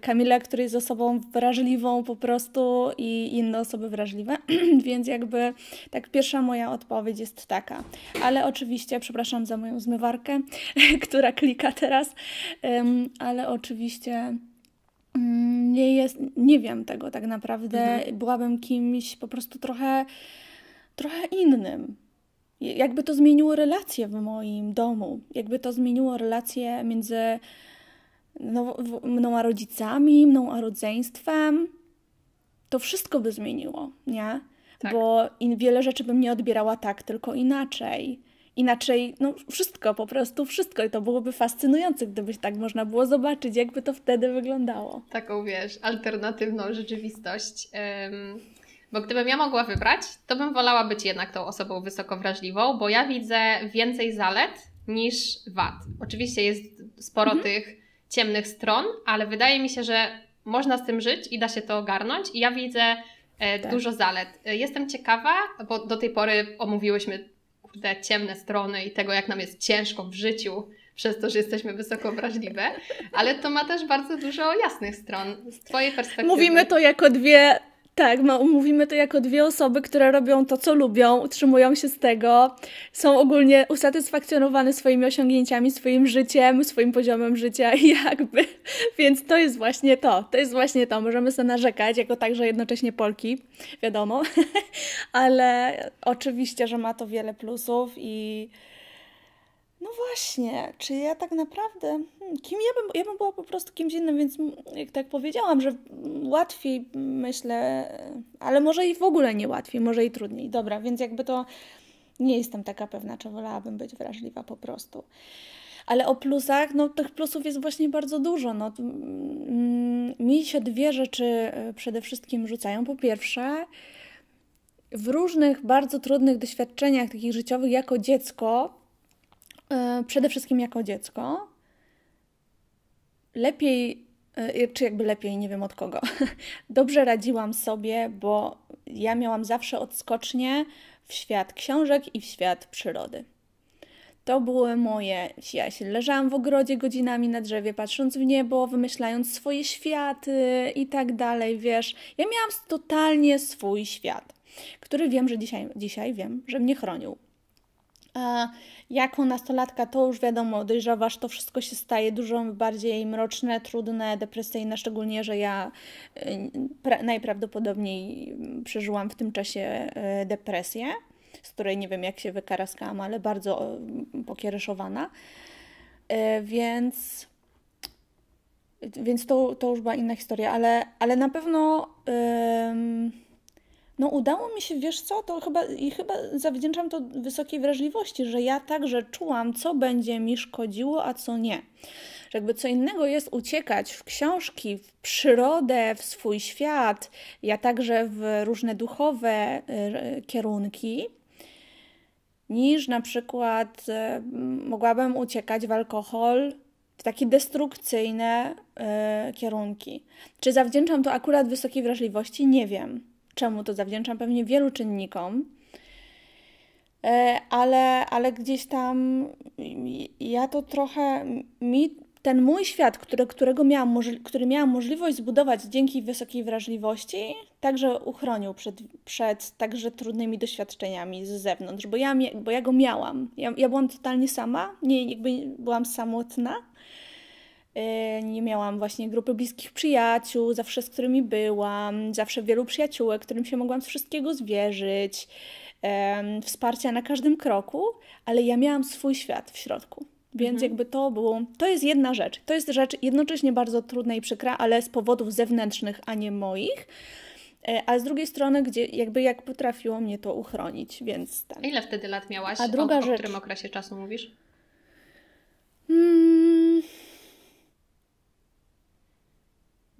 Kamila, który jest osobą wrażliwą po prostu i inne osoby wrażliwe, więc jakby tak pierwsza moja odpowiedź jest taka. Ale oczywiście, przepraszam za moją zmywarkę, która klika teraz, yy, ale oczywiście mm, nie jest, nie wiem tego tak naprawdę. Mhm. Byłabym kimś po prostu trochę, trochę innym jakby to zmieniło relacje w moim domu, jakby to zmieniło relacje między no, mną a rodzicami, mną a rodzeństwem. To wszystko by zmieniło, nie? Tak. Bo in, wiele rzeczy bym nie odbierała tak, tylko inaczej. Inaczej, no wszystko, po prostu wszystko. I to byłoby fascynujące, gdyby tak można było zobaczyć, jakby to wtedy wyglądało. Taką, wiesz, alternatywną rzeczywistość. Um bo gdybym ja mogła wybrać, to bym wolała być jednak tą osobą wysoko wrażliwą, bo ja widzę więcej zalet niż wad. Oczywiście jest sporo mhm. tych ciemnych stron, ale wydaje mi się, że można z tym żyć i da się to ogarnąć. I ja widzę e, tak. dużo zalet. E, jestem ciekawa, bo do tej pory omówiłyśmy te ciemne strony i tego, jak nam jest ciężko w życiu przez to, że jesteśmy wysoko wrażliwe, ale to ma też bardzo dużo jasnych stron z Twojej perspektywy. Mówimy to jako dwie tak, no, mówimy to jako dwie osoby, które robią to, co lubią, utrzymują się z tego, są ogólnie usatysfakcjonowane swoimi osiągnięciami, swoim życiem, swoim poziomem życia i jakby. Więc to jest właśnie to, to jest właśnie to. Możemy sobie narzekać, jako także jednocześnie Polki, wiadomo, ale oczywiście, że ma to wiele plusów i no właśnie, czy ja tak naprawdę. Hmm, kim ja bym, ja bym była po prostu kimś innym, więc mm, jak tak powiedziałam, że mm, łatwiej mm, myślę, e, ale może i w ogóle nie łatwiej, może i trudniej. Dobra, więc jakby to nie jestem taka pewna, czy wolałabym być wrażliwa po prostu. Ale o plusach, no tych plusów jest właśnie bardzo dużo. No, mi się dwie rzeczy e, przede wszystkim rzucają. Po pierwsze, w różnych bardzo trudnych doświadczeniach takich życiowych jako dziecko Y, przede wszystkim jako dziecko. Lepiej, y, czy jakby lepiej, nie wiem od kogo, dobrze radziłam sobie, bo ja miałam zawsze odskocznie w świat książek i w świat przyrody. To były moje. Ja się leżałam w ogrodzie godzinami na drzewie, patrząc w niebo, wymyślając swoje światy i tak dalej, wiesz. Ja miałam totalnie swój świat, który wiem, że dzisiaj, dzisiaj wiem, że mnie chronił. Jako nastolatka to już wiadomo, dojrzewasz, to wszystko się staje dużo bardziej mroczne, trudne, depresyjne, szczególnie, że ja y, najprawdopodobniej przeżyłam w tym czasie y, depresję, z której nie wiem jak się wykaraskałam, ale bardzo y, pokiereszowana. Więc więc to, to już była inna historia, ale, ale na pewno. Yy no udało mi się, wiesz co, to chyba i chyba zawdzięczam to wysokiej wrażliwości, że ja także czułam, co będzie mi szkodziło, a co nie. Że jakby co innego jest uciekać w książki, w przyrodę, w swój świat, ja także w różne duchowe e, kierunki, niż na przykład e, mogłabym uciekać w alkohol, w takie destrukcyjne e, kierunki. Czy zawdzięczam to akurat wysokiej wrażliwości? Nie wiem Czemu to zawdzięczam? Pewnie wielu czynnikom, e, ale, ale gdzieś tam ja to trochę mi ten mój świat, który, którego miałam, który miałam możliwość zbudować dzięki wysokiej wrażliwości, także uchronił przed, przed także trudnymi doświadczeniami z zewnątrz, bo ja, bo ja go miałam. Ja, ja byłam totalnie sama, nie, jakby byłam samotna E, nie miałam właśnie grupy bliskich przyjaciół, zawsze z którymi byłam, zawsze wielu przyjaciółek, którym się mogłam z wszystkiego zwierzyć, wsparcia na każdym kroku, ale ja miałam swój świat w środku. Więc mhm. jakby to było, to jest jedna rzecz. To jest rzecz jednocześnie bardzo trudna i przykra, ale z powodów zewnętrznych, a nie moich. E, a z drugiej strony, gdzie jakby jak potrafiło mnie to uchronić, więc tak. Ile wtedy lat miałaś? A druga o, o którym okresie czasu mówisz? Hmm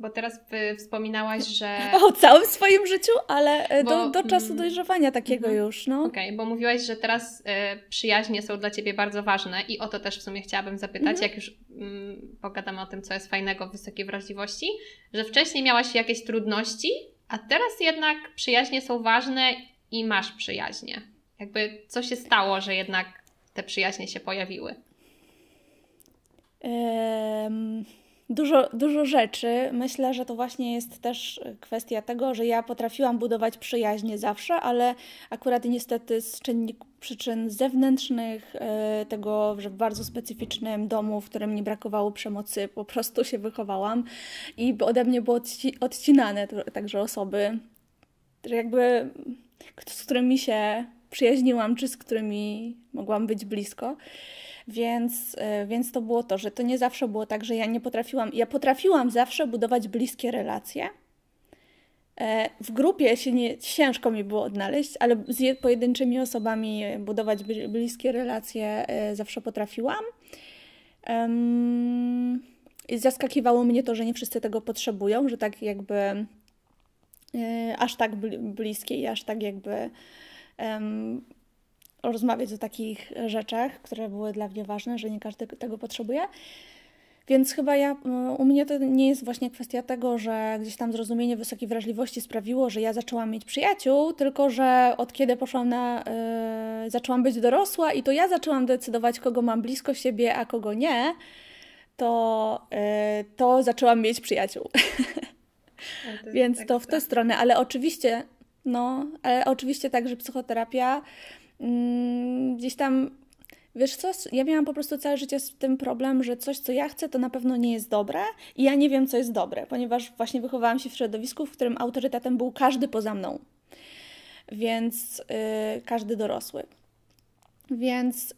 bo teraz y, wspominałaś, że. O całym swoim życiu, ale y, bo... do, czasu mm, dojrzewania takiego mhm. już. No. Okej, okay, bo mówiłaś, że teraz y, przyjaźnie są dla ciebie bardzo ważne i o to też w sumie chciałabym zapytać, mhm. jak już mm, pogadamy o tym, co jest fajnego w wysokiej wrażliwości, że wcześniej miałaś jakieś trudności, a teraz jednak przyjaźnie są ważne i masz przyjaźnie. Jakby co się stało, że jednak te przyjaźnie się pojawiły? Um dużo, dużo rzeczy. Myślę, że to właśnie jest też kwestia tego, że ja potrafiłam budować przyjaźnie zawsze, ale akurat niestety z czynników przyczyn zewnętrznych, e, tego, że w bardzo specyficznym domu, w którym nie brakowało przemocy, po prostu się wychowałam i ode mnie było odci odcinane także osoby, jakby z którymi się przyjaźniłam, czy z którymi mogłam być blisko. Więc, e, więc to było to, że to nie zawsze było tak, że ja nie potrafiłam. Ja potrafiłam zawsze budować bliskie relacje. E, w grupie się nie, ciężko mi było odnaleźć, ale z pojedynczymi osobami budować bliskie relacje e, zawsze potrafiłam. I zaskakiwało mnie to, że nie wszyscy tego potrzebują, że tak jakby aż tak bliskie i aż tak jakby rozmawiać o takich rzeczach, które były dla mnie ważne, że nie każdy tego potrzebuje. Więc chyba ja, u mnie to nie jest właśnie kwestia tego, że gdzieś tam zrozumienie wysokiej wrażliwości sprawiło, że ja zaczęłam mieć przyjaciół, tylko że od kiedy poszłam na, yy, zaczęłam być dorosła i to ja zaczęłam decydować, kogo mam blisko siebie, a kogo nie, to, yy, to zaczęłam mieć przyjaciół. To Więc tak to w tę stronę, ale oczywiście, no, ale oczywiście także psychoterapia Mm, gdzieś tam Wiesz co, ja miałam po prostu całe życie z tym problem, że coś, co ja chcę, to na pewno nie jest dobre i ja nie wiem, co jest dobre, ponieważ właśnie wychowałam się w środowisku, w którym autorytetem był każdy poza mną, więc yy, każdy dorosły. Więc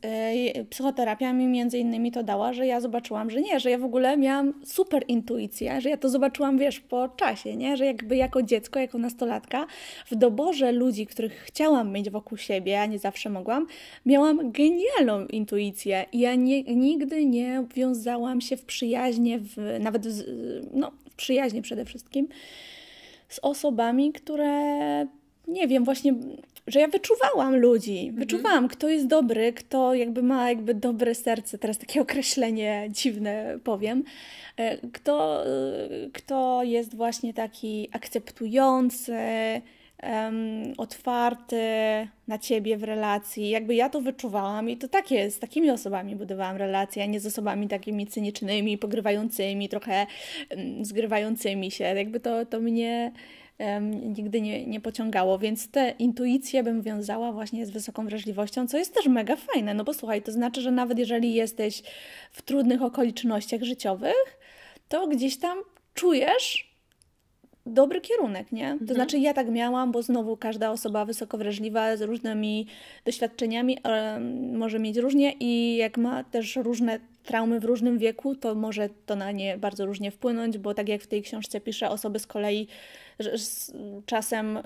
yy, psychoterapia mi między innymi to dała, że ja zobaczyłam, że nie, że ja w ogóle miałam super intuicję, że ja to zobaczyłam, wiesz, po czasie, nie? Że jakby jako dziecko, jako nastolatka w doborze ludzi, których chciałam mieć wokół siebie, a nie zawsze mogłam, miałam genialną intuicję i ja nie, nigdy nie wiązałam się w przyjaźnie, w, nawet w, no, w przyjaźnie przede wszystkim z osobami, które, nie wiem, właśnie że ja wyczuwałam ludzi, mhm. wyczuwałam, kto jest dobry, kto jakby ma jakby dobre serce, teraz takie określenie dziwne powiem, e, kto, e, kto jest właśnie taki akceptujący, um, otwarty na ciebie w relacji. Jakby ja to wyczuwałam i to takie, z takimi osobami budowałam relacje, a nie z osobami takimi cynicznymi, pogrywającymi, trochę um, zgrywającymi się. Jakby to, to mnie um, nigdy nie, nie pociągało, więc te intuicje bym wiązała właśnie z wysoką wrażliwością, co jest też mega fajne, no bo słuchaj, to znaczy, że nawet jeżeli jesteś w trudnych okolicznościach życiowych, to gdzieś tam czujesz, dobry kierunek, nie? To mhm. znaczy ja tak miałam, bo znowu każda osoba wysoko wrażliwa z różnymi doświadczeniami może mieć różnie i jak ma też różne traumy w różnym wieku, to może to na nie bardzo różnie wpłynąć, bo tak jak w tej książce pisze, osoby z kolei że czasem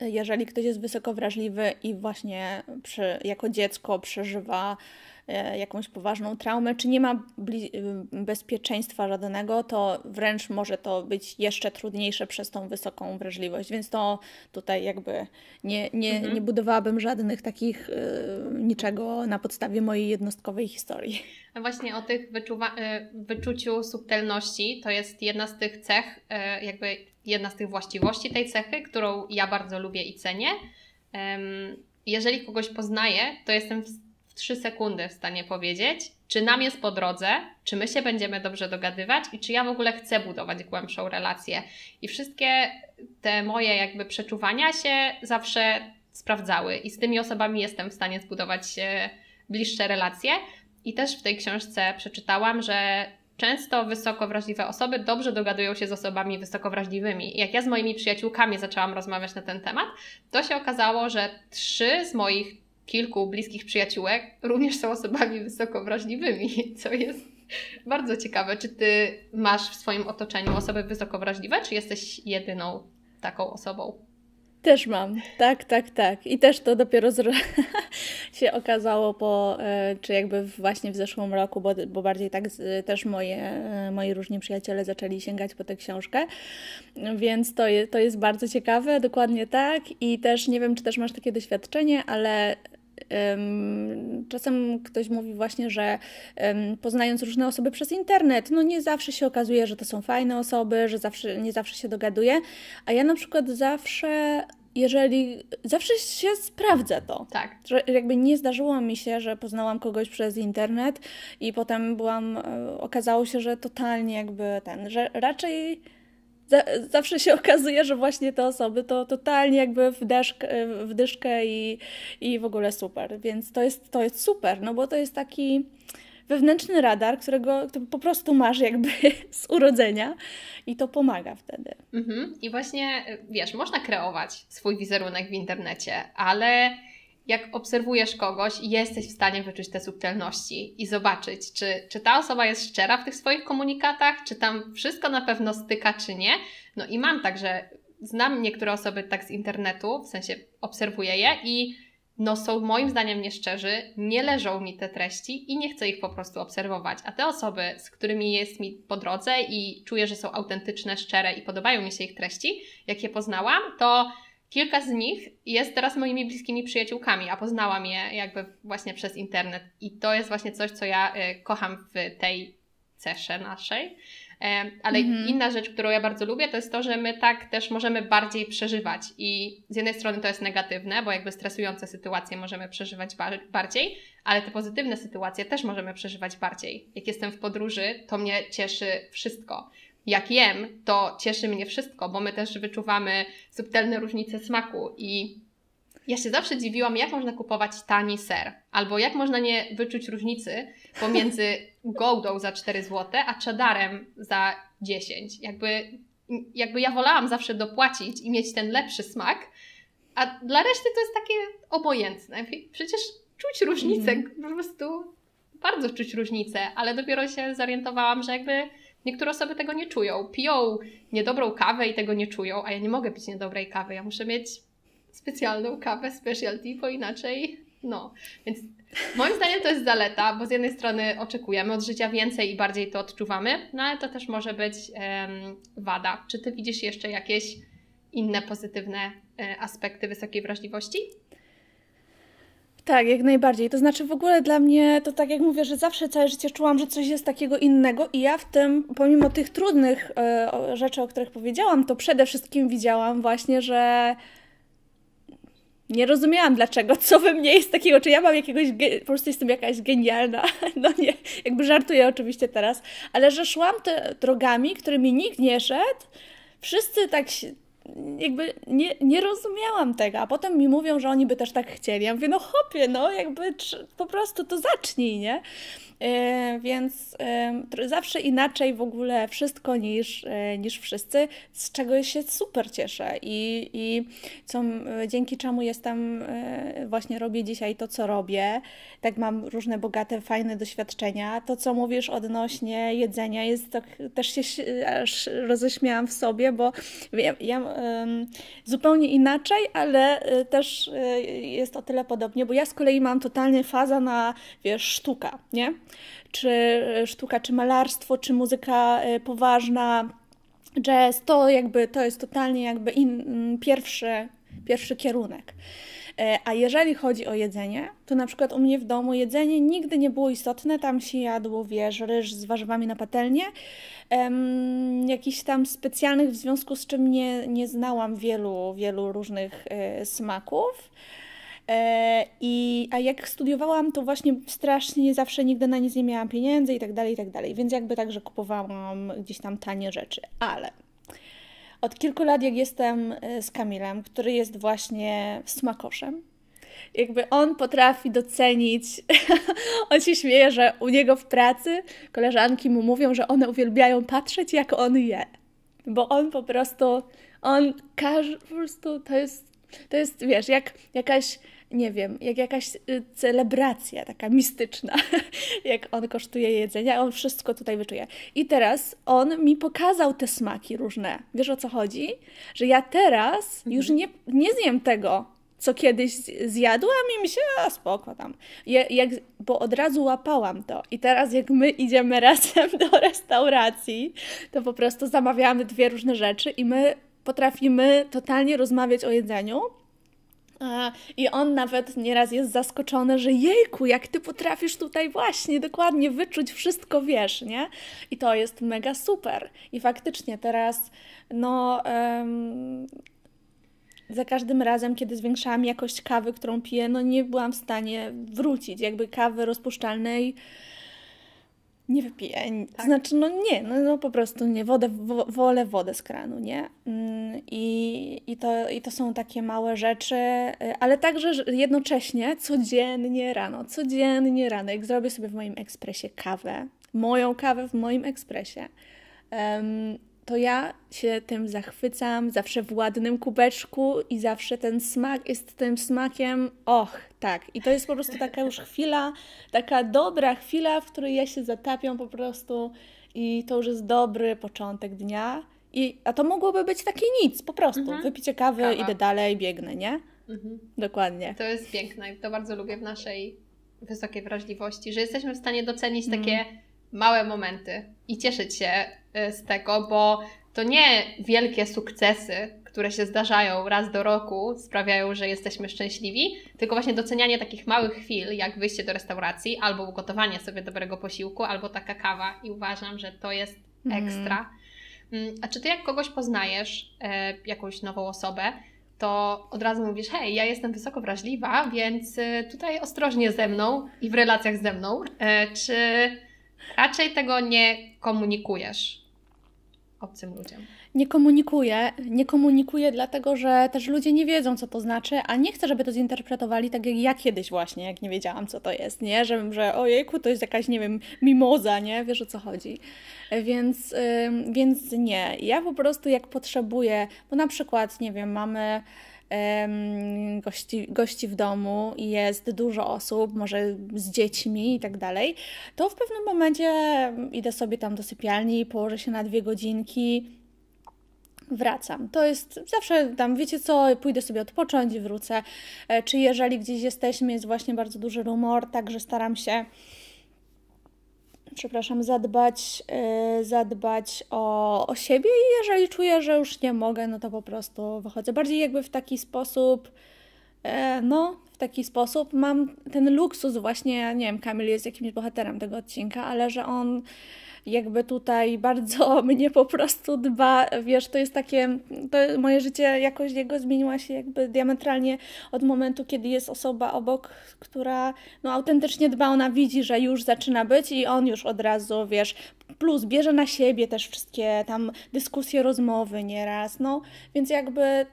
jeżeli ktoś jest wysoko wrażliwy i właśnie przy, jako dziecko przeżywa E, jakąś poważną traumę, czy nie ma y, bezpieczeństwa żadnego, to wręcz może to być jeszcze trudniejsze przez tą wysoką wrażliwość. Więc to tutaj jakby nie, nie, mhm. nie budowałabym żadnych takich y, niczego na podstawie mojej jednostkowej historii. właśnie o tych wyczuwa- y, wyczuciu subtelności to jest jedna z tych cech, jakby jedna z tych właściwości tej cechy, którą ja bardzo lubię i cenię. Jeżeli kogoś poznaję, to jestem w trzy 3 sekundy w stanie powiedzieć, czy nam jest po drodze, czy my się będziemy dobrze dogadywać i czy ja w ogóle chcę budować głębszą relację. I wszystkie te moje jakby przeczuwania się zawsze sprawdzały i z tymi osobami jestem w stanie zbudować e, bliższe relacje. I też w tej książce przeczytałam, że często wysoko wrażliwe osoby dobrze dogadują się z osobami wysoko wrażliwymi. Jak ja z moimi przyjaciółkami zaczęłam rozmawiać na ten temat, to się okazało, że trzy z moich kilku bliskich przyjaciółek również są osobami wysoko wrażliwymi, co jest bardzo ciekawe. Czy ty masz w swoim otoczeniu osoby wysoko wrażliwe, czy jesteś jedyną taką osobą? Też mam, tak, tak, tak. I też to dopiero się okazało po, e, czy jakby właśnie w zeszłym roku, bo, bo bardziej tak z, też moje, e, moi różni przyjaciele zaczęli sięgać po tę książkę, więc to, je, to jest bardzo ciekawe, dokładnie tak. I też nie wiem, czy też masz takie doświadczenie, ale Czasem ktoś mówi właśnie, że poznając różne osoby przez internet, no nie zawsze się okazuje, że to są fajne osoby, że zawsze, nie zawsze się dogaduje, a ja na przykład zawsze jeżeli zawsze się sprawdza to. Tak. Że jakby nie zdarzyło mi się, że poznałam kogoś przez internet i potem byłam, e, okazało się, że totalnie jakby ten, że raczej zawsze się okazuje, że właśnie te osoby to totalnie jakby w, deszk, w dyszkę i, i w ogóle super. Więc to jest, to jest super, no bo to jest taki wewnętrzny radar, którego po prostu masz jakby z urodzenia i to pomaga wtedy. Mhm. I właśnie, y, wiesz, można kreować swój wizerunek w internecie, ale jak obserwujesz kogoś i jesteś w stanie wyczuć te subtelności i zobaczyć, czy, czy ta osoba jest szczera w tych swoich komunikatach, czy tam wszystko na pewno styka, czy nie. No i mam także, znam niektóre osoby tak z internetu, w sensie obserwuję je i no są moim zdaniem nieszczerzy, nie leżą mi te treści i nie chcę ich po prostu obserwować. A te osoby, z którymi jest mi po drodze i czuję, że są autentyczne, szczere i podobają mi się ich treści, jak je poznałam, to Kilka z nich jest teraz moimi bliskimi przyjaciółkami, a poznałam je jakby właśnie przez internet. I to jest właśnie coś, co ja y, kocham w tej cesze naszej. E, ale mhm. inna rzecz, którą ja bardzo lubię, to jest to, że my tak też możemy bardziej przeżywać. I z jednej strony to jest negatywne, bo jakby stresujące sytuacje możemy przeżywać bardziej, ale te pozytywne sytuacje też możemy przeżywać bardziej. Jak jestem w podróży, to mnie cieszy wszystko jak jem, to cieszy mnie wszystko, bo my też wyczuwamy subtelne różnice smaku i ja się zawsze dziwiłam, jak można kupować tani ser, albo jak można nie wyczuć różnicy pomiędzy Goudą za 4 zł, a cheddarem za 10. Jakby, jakby ja wolałam zawsze dopłacić i mieć ten lepszy smak, a dla reszty to jest takie obojętne. Przecież czuć różnicę, mhm. po prostu bardzo czuć różnicę, ale dopiero się zorientowałam, że jakby Niektóre osoby tego nie czują. Piją niedobrą kawę i tego nie czują, a ja nie mogę pić niedobrej kawy. Ja muszę mieć specjalną kawę, specialty, bo inaczej no. Więc moim zdaniem to jest zaleta, bo z jednej strony oczekujemy od życia więcej i bardziej to odczuwamy, no ale to też może być um, wada. Czy ty widzisz jeszcze jakieś inne pozytywne e, aspekty wysokiej wrażliwości? Tak, jak najbardziej. To znaczy w ogóle dla mnie to tak jak mówię, że zawsze całe życie czułam, że coś jest takiego innego i ja w tym, pomimo tych trudnych y, rzeczy, o których powiedziałam, to przede wszystkim widziałam właśnie, że nie rozumiałam dlaczego, co we mnie jest takiego, czy ja mam jakiegoś, po prostu jestem jakaś genialna, no nie, jakby żartuję oczywiście teraz, ale że szłam te drogami, którymi nikt nie szedł, wszyscy tak jakby nie, nie rozumiałam tego, a potem mi mówią, że oni by też tak chcieli. Ja mówię, no hopie, no jakby po prostu to zacznij, nie? E, więc zawsze inaczej w ogóle wszystko niż, e, niż wszyscy, z czego się super cieszę i, i co, dzięki czemu jestem, e, właśnie robię dzisiaj to, co robię. Tak mam różne bogate, fajne doświadczenia. To, co mówisz odnośnie jedzenia jest tak, też się aż roześmiałam w sobie, bo ja, ja zupełnie inaczej, ale y, też y, jest o tyle podobnie, bo ja z kolei mam totalnie faza na, wiesz, sztuka, nie? Czy y, sztuka, czy malarstwo, czy muzyka poważna, jazz, to jakby, to jest totalnie jakby in, mm, pierwszy, pierwszy kierunek. E, a jeżeli chodzi o jedzenie, to na przykład u mnie w domu jedzenie nigdy nie było istotne. Tam się jadło, wiesz, ryż z warzywami na patelnię. Um, jakichś tam specjalnych, w związku z czym nie, nie znałam wielu, wielu różnych e, smaków. E, I, a jak studiowałam, to właśnie strasznie zawsze nigdy na nic nie miałam pieniędzy i tak dalej, i tak dalej. Więc jakby także kupowałam gdzieś tam tanie rzeczy. Ale od kilku lat, jak jestem y, z Kamilem, który jest właśnie smakoszem, jakby on potrafi docenić. on się śmieje, że u niego w pracy koleżanki mu mówią, że one uwielbiają patrzeć, jak on je. Bo on po prostu, on każe, po prostu to jest, to jest wiesz, jak jakaś nie wiem, jak jakaś y, celebracja taka mistyczna, jak on kosztuje jedzenia, on wszystko tutaj wyczuje. I teraz on mi pokazał te smaki różne. Wiesz o co chodzi? Że ja teraz mhm. już nie, nie zjem tego, co kiedyś zjadłam i mi się a, spoko tam. Je, jak, bo od razu łapałam to. I teraz jak my idziemy razem do restauracji, to po prostu zamawiamy dwie różne rzeczy i my potrafimy totalnie rozmawiać o jedzeniu i on nawet nieraz jest zaskoczony, że jejku, jak ty potrafisz tutaj właśnie dokładnie wyczuć wszystko, wiesz, nie? I to jest mega super. I faktycznie teraz, no. Um, za każdym razem, kiedy zwiększałam jakość kawy, którą piję, no nie byłam w stanie wrócić. Jakby kawy rozpuszczalnej nie wypiję. Tak? Znaczy, no nie, no, no po prostu nie. Wodę, wo, wolę wodę z kranu, nie? Mm, I, i, to, I to są takie małe rzeczy, y, ale także jednocześnie codziennie rano, codziennie rano, jak zrobię sobie w moim ekspresie kawę, moją kawę w moim ekspresie, um, to ja się tym zachwycam, zawsze w ładnym kubeczku i zawsze ten smak jest tym smakiem, och, tak. I to jest po prostu taka już chwila, taka dobra chwila, w której ja się zatapiam po prostu i to już jest dobry początek dnia. I, a to mogłoby być takie nic, po prostu. Mhm. Wypicie kawy, Kawa. idę dalej, biegnę, nie? Mhm. Dokładnie. To jest piękne i to bardzo lubię w naszej wysokiej wrażliwości, że jesteśmy w stanie docenić mhm. takie małe momenty i cieszyć się y, z tego, bo to nie wielkie sukcesy, które się zdarzają raz do roku, sprawiają, że jesteśmy szczęśliwi, tylko właśnie docenianie takich małych chwil, jak wyjście do restauracji, albo ugotowanie sobie dobrego posiłku, albo taka kawa, i uważam, że to jest mhm. ekstra. Mm. A czy ty, jak kogoś poznajesz, e, jakąś nową osobę, to od razu mówisz, hej, ja jestem wysoko wrażliwa, więc y, tutaj ostrożnie ze mną i w relacjach ze mną. E, czy Raczej tego nie komunikujesz obcym ludziom. Nie komunikuję, nie komunikuję dlatego, że też ludzie nie wiedzą, co to znaczy, a nie chcę, żeby to zinterpretowali tak jak ja kiedyś właśnie, jak nie wiedziałam, co to jest, nie? Żebym, że ojejku, to jest jakaś, nie wiem, mimoza, nie? Wiesz, o co chodzi. Więc, yy, więc nie. Ja po prostu jak potrzebuję, bo na przykład, nie wiem, mamy gości, gości w domu i jest dużo osób, może z dziećmi i tak dalej, to w pewnym momencie idę sobie tam do sypialni, położę się na dwie godzinki, wracam. To jest zawsze tam, wiecie co, pójdę sobie odpocząć i wrócę. E, czy jeżeli gdzieś jesteśmy, jest właśnie bardzo duży rumor, także staram się przepraszam, zadbać, e, zadbać o, o siebie i jeżeli czuję, że już nie mogę, no to po prostu wychodzę. Bardziej jakby w taki sposób, e, no, w taki sposób mam ten luksus właśnie, nie wiem, Kamil jest jakimś bohaterem tego odcinka, ale że on jakby tutaj bardzo mnie po prostu dba, wiesz, to jest takie, to moje życie jakoś jego zmieniła się jakby diametralnie od momentu, kiedy jest osoba obok, która no autentycznie dba, ona widzi, że już zaczyna być i on już od razu, wiesz, plus bierze na siebie też wszystkie tam dyskusje, rozmowy nieraz, no, więc jakby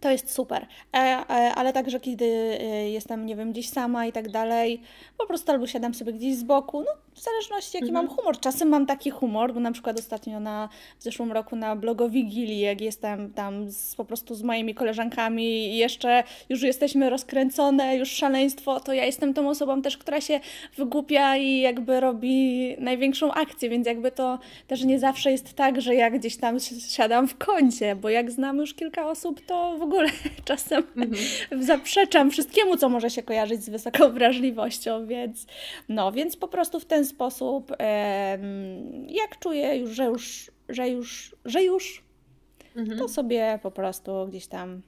to jest super, e, e, ale także kiedy e, jestem, nie wiem, gdzieś sama i tak dalej, po prostu albo siadam sobie gdzieś z boku, no w zależności jaki mhm. mam humor. Czasem mam taki humor, bo na przykład ostatnio na, w zeszłym roku na Wigilii, jak jestem tam z, po prostu z moimi koleżankami i jeszcze już jesteśmy rozkręcone, już szaleństwo, to ja jestem tą osobą też, która się wygłupia i jakby robi największą akcję, więc jakby to też nie zawsze jest tak, że ja gdzieś tam siadam w kącie, bo jak znam już kilka osób, to w ogóle czasem mm-hmm. zaprzeczam wszystkiemu, co może się kojarzyć z wysoką wrażliwością, więc no, więc po prostu w ten sposób jak czuję już, że już, że już, że już, to mhm. sobie po prostu gdzieś tam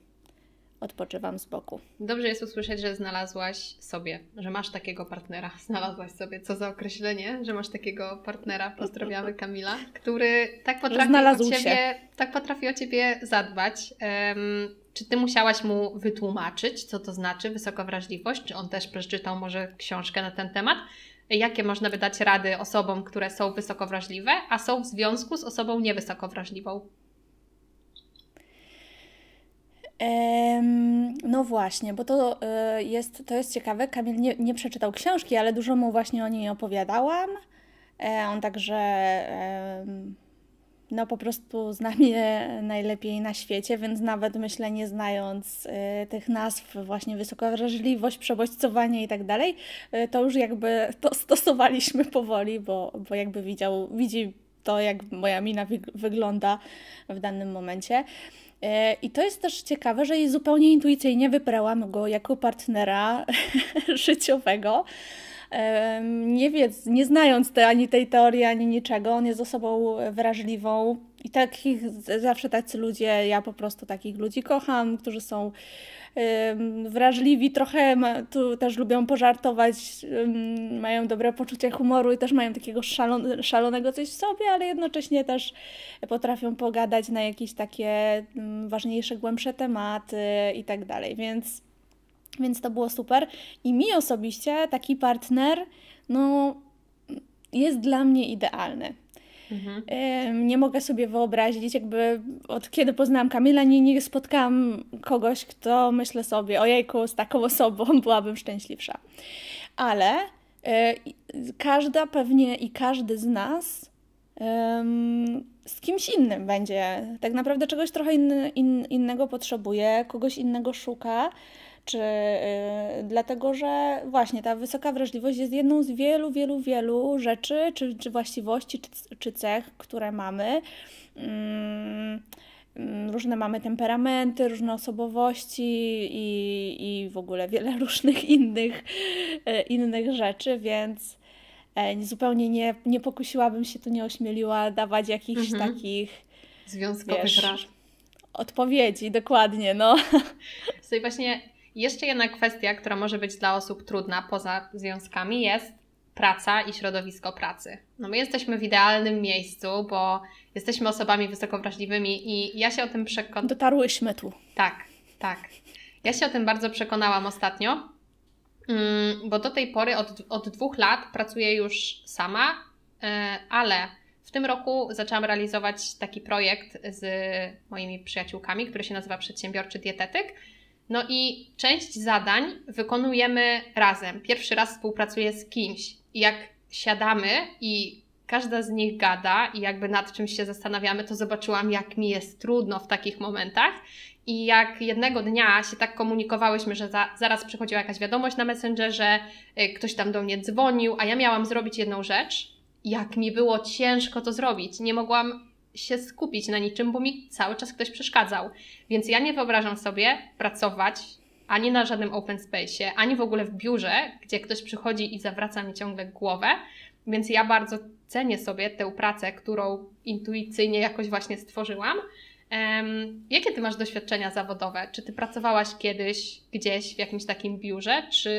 odpoczywam z boku. Dobrze jest usłyszeć, że znalazłaś sobie, że masz takiego partnera. Znalazłaś sobie, co za określenie, że masz takiego partnera, pozdrawiamy Kamila, który tak potrafi, o ciebie, tak potrafi o ciebie zadbać. Um, czy ty musiałaś mu wytłumaczyć, co to znaczy wysoka wrażliwość? Czy on też przeczytał może książkę na ten temat? Jakie można by dać rady osobom, które są wysoko wrażliwe, a są w związku z osobą niewysoko wrażliwą? No właśnie, bo to y, jest, to jest ciekawe. Kamil nie, nie przeczytał książki, ale dużo mu właśnie o niej opowiadałam. E, on także no po prostu zna mnie najlepiej na świecie, więc nawet myślę, nie znając y, tych nazw, właśnie wysoka wrażliwość, przebodźcowanie i tak dalej, y, to już jakby to stosowaliśmy powoli, bo, bo jakby widział, widzi to, jak moja mina wygląda w danym momencie. E, I to jest też ciekawe, że jej zupełnie intuicyjnie wybrałam go jako partnera życiowego. Nie, wiedz, nie znając te, ani tej teorii, ani niczego, on jest osobą wrażliwą i takich zawsze tacy ludzie, ja po prostu takich ludzi kocham, którzy są wrażliwi, trochę ma, tu też lubią pożartować, mają dobre poczucie humoru i też mają takiego szalon, szalonego coś w sobie, ale jednocześnie też potrafią pogadać na jakieś takie ważniejsze, głębsze tematy i tak dalej, więc, więc to było super. I mi osobiście taki partner, no jest dla mnie idealny. Mhm. Nie mogę sobie wyobrazić, jakby od kiedy poznałam Kamila, nie, nie spotkałam kogoś, kto myślę sobie, ojejku, z taką osobą byłabym szczęśliwsza. Ale y, każda pewnie i każdy z nas y, z kimś innym będzie. Tak naprawdę czegoś trochę in, in, innego potrzebuje, kogoś innego szuka czy y, dlatego, że właśnie ta wysoka wrażliwość jest jedną z wielu, wielu, wielu rzeczy, czy, czy właściwości, czy, czy cech, które mamy. Mm, mm, różne mamy temperamenty, różne osobowości i, i w ogóle wiele różnych innych, y, innych rzeczy, więc e, zupełnie nie, nie pokusiłabym się, tu nie ośmieliła dawać jakichś mhm. takich związkowych wiesz, rad. Odpowiedzi, dokładnie, no. Tutaj właśnie jeszcze jedna kwestia, która może być dla osób trudna poza związkami, jest praca i środowisko pracy. No my jesteśmy w idealnym miejscu, bo jesteśmy osobami wysoko wrażliwymi i ja się o tym przekonałam. Dotarłyśmy tu. Tak, tak. Ja się o tym bardzo przekonałam ostatnio, mm, bo do tej pory od, od dwóch lat pracuję już sama, e, ale w tym roku zaczęłam realizować taki projekt z moimi przyjaciółkami, który się nazywa Przedsiębiorczy Dietetyk no i część zadań wykonujemy razem. Pierwszy raz współpracuję z kimś. I jak siadamy i każda z nich gada i jakby nad czymś się zastanawiamy, to zobaczyłam, jak mi jest trudno w takich momentach. I jak jednego dnia się tak komunikowałyśmy, że za, zaraz przychodziła jakaś wiadomość na Messengerze, y, ktoś tam do mnie dzwonił, a ja miałam zrobić jedną rzecz, jak mi było ciężko to zrobić. Nie mogłam się skupić na niczym, bo mi cały czas ktoś przeszkadzał. Więc ja nie wyobrażam sobie pracować ani na żadnym open space, ani w ogóle w biurze, gdzie ktoś przychodzi i zawraca mi ciągle głowę. Więc ja bardzo cenię sobie tę pracę, którą intuicyjnie jakoś właśnie stworzyłam. Um, jakie ty masz doświadczenia zawodowe? Czy ty pracowałaś kiedyś gdzieś w jakimś takim biurze, czy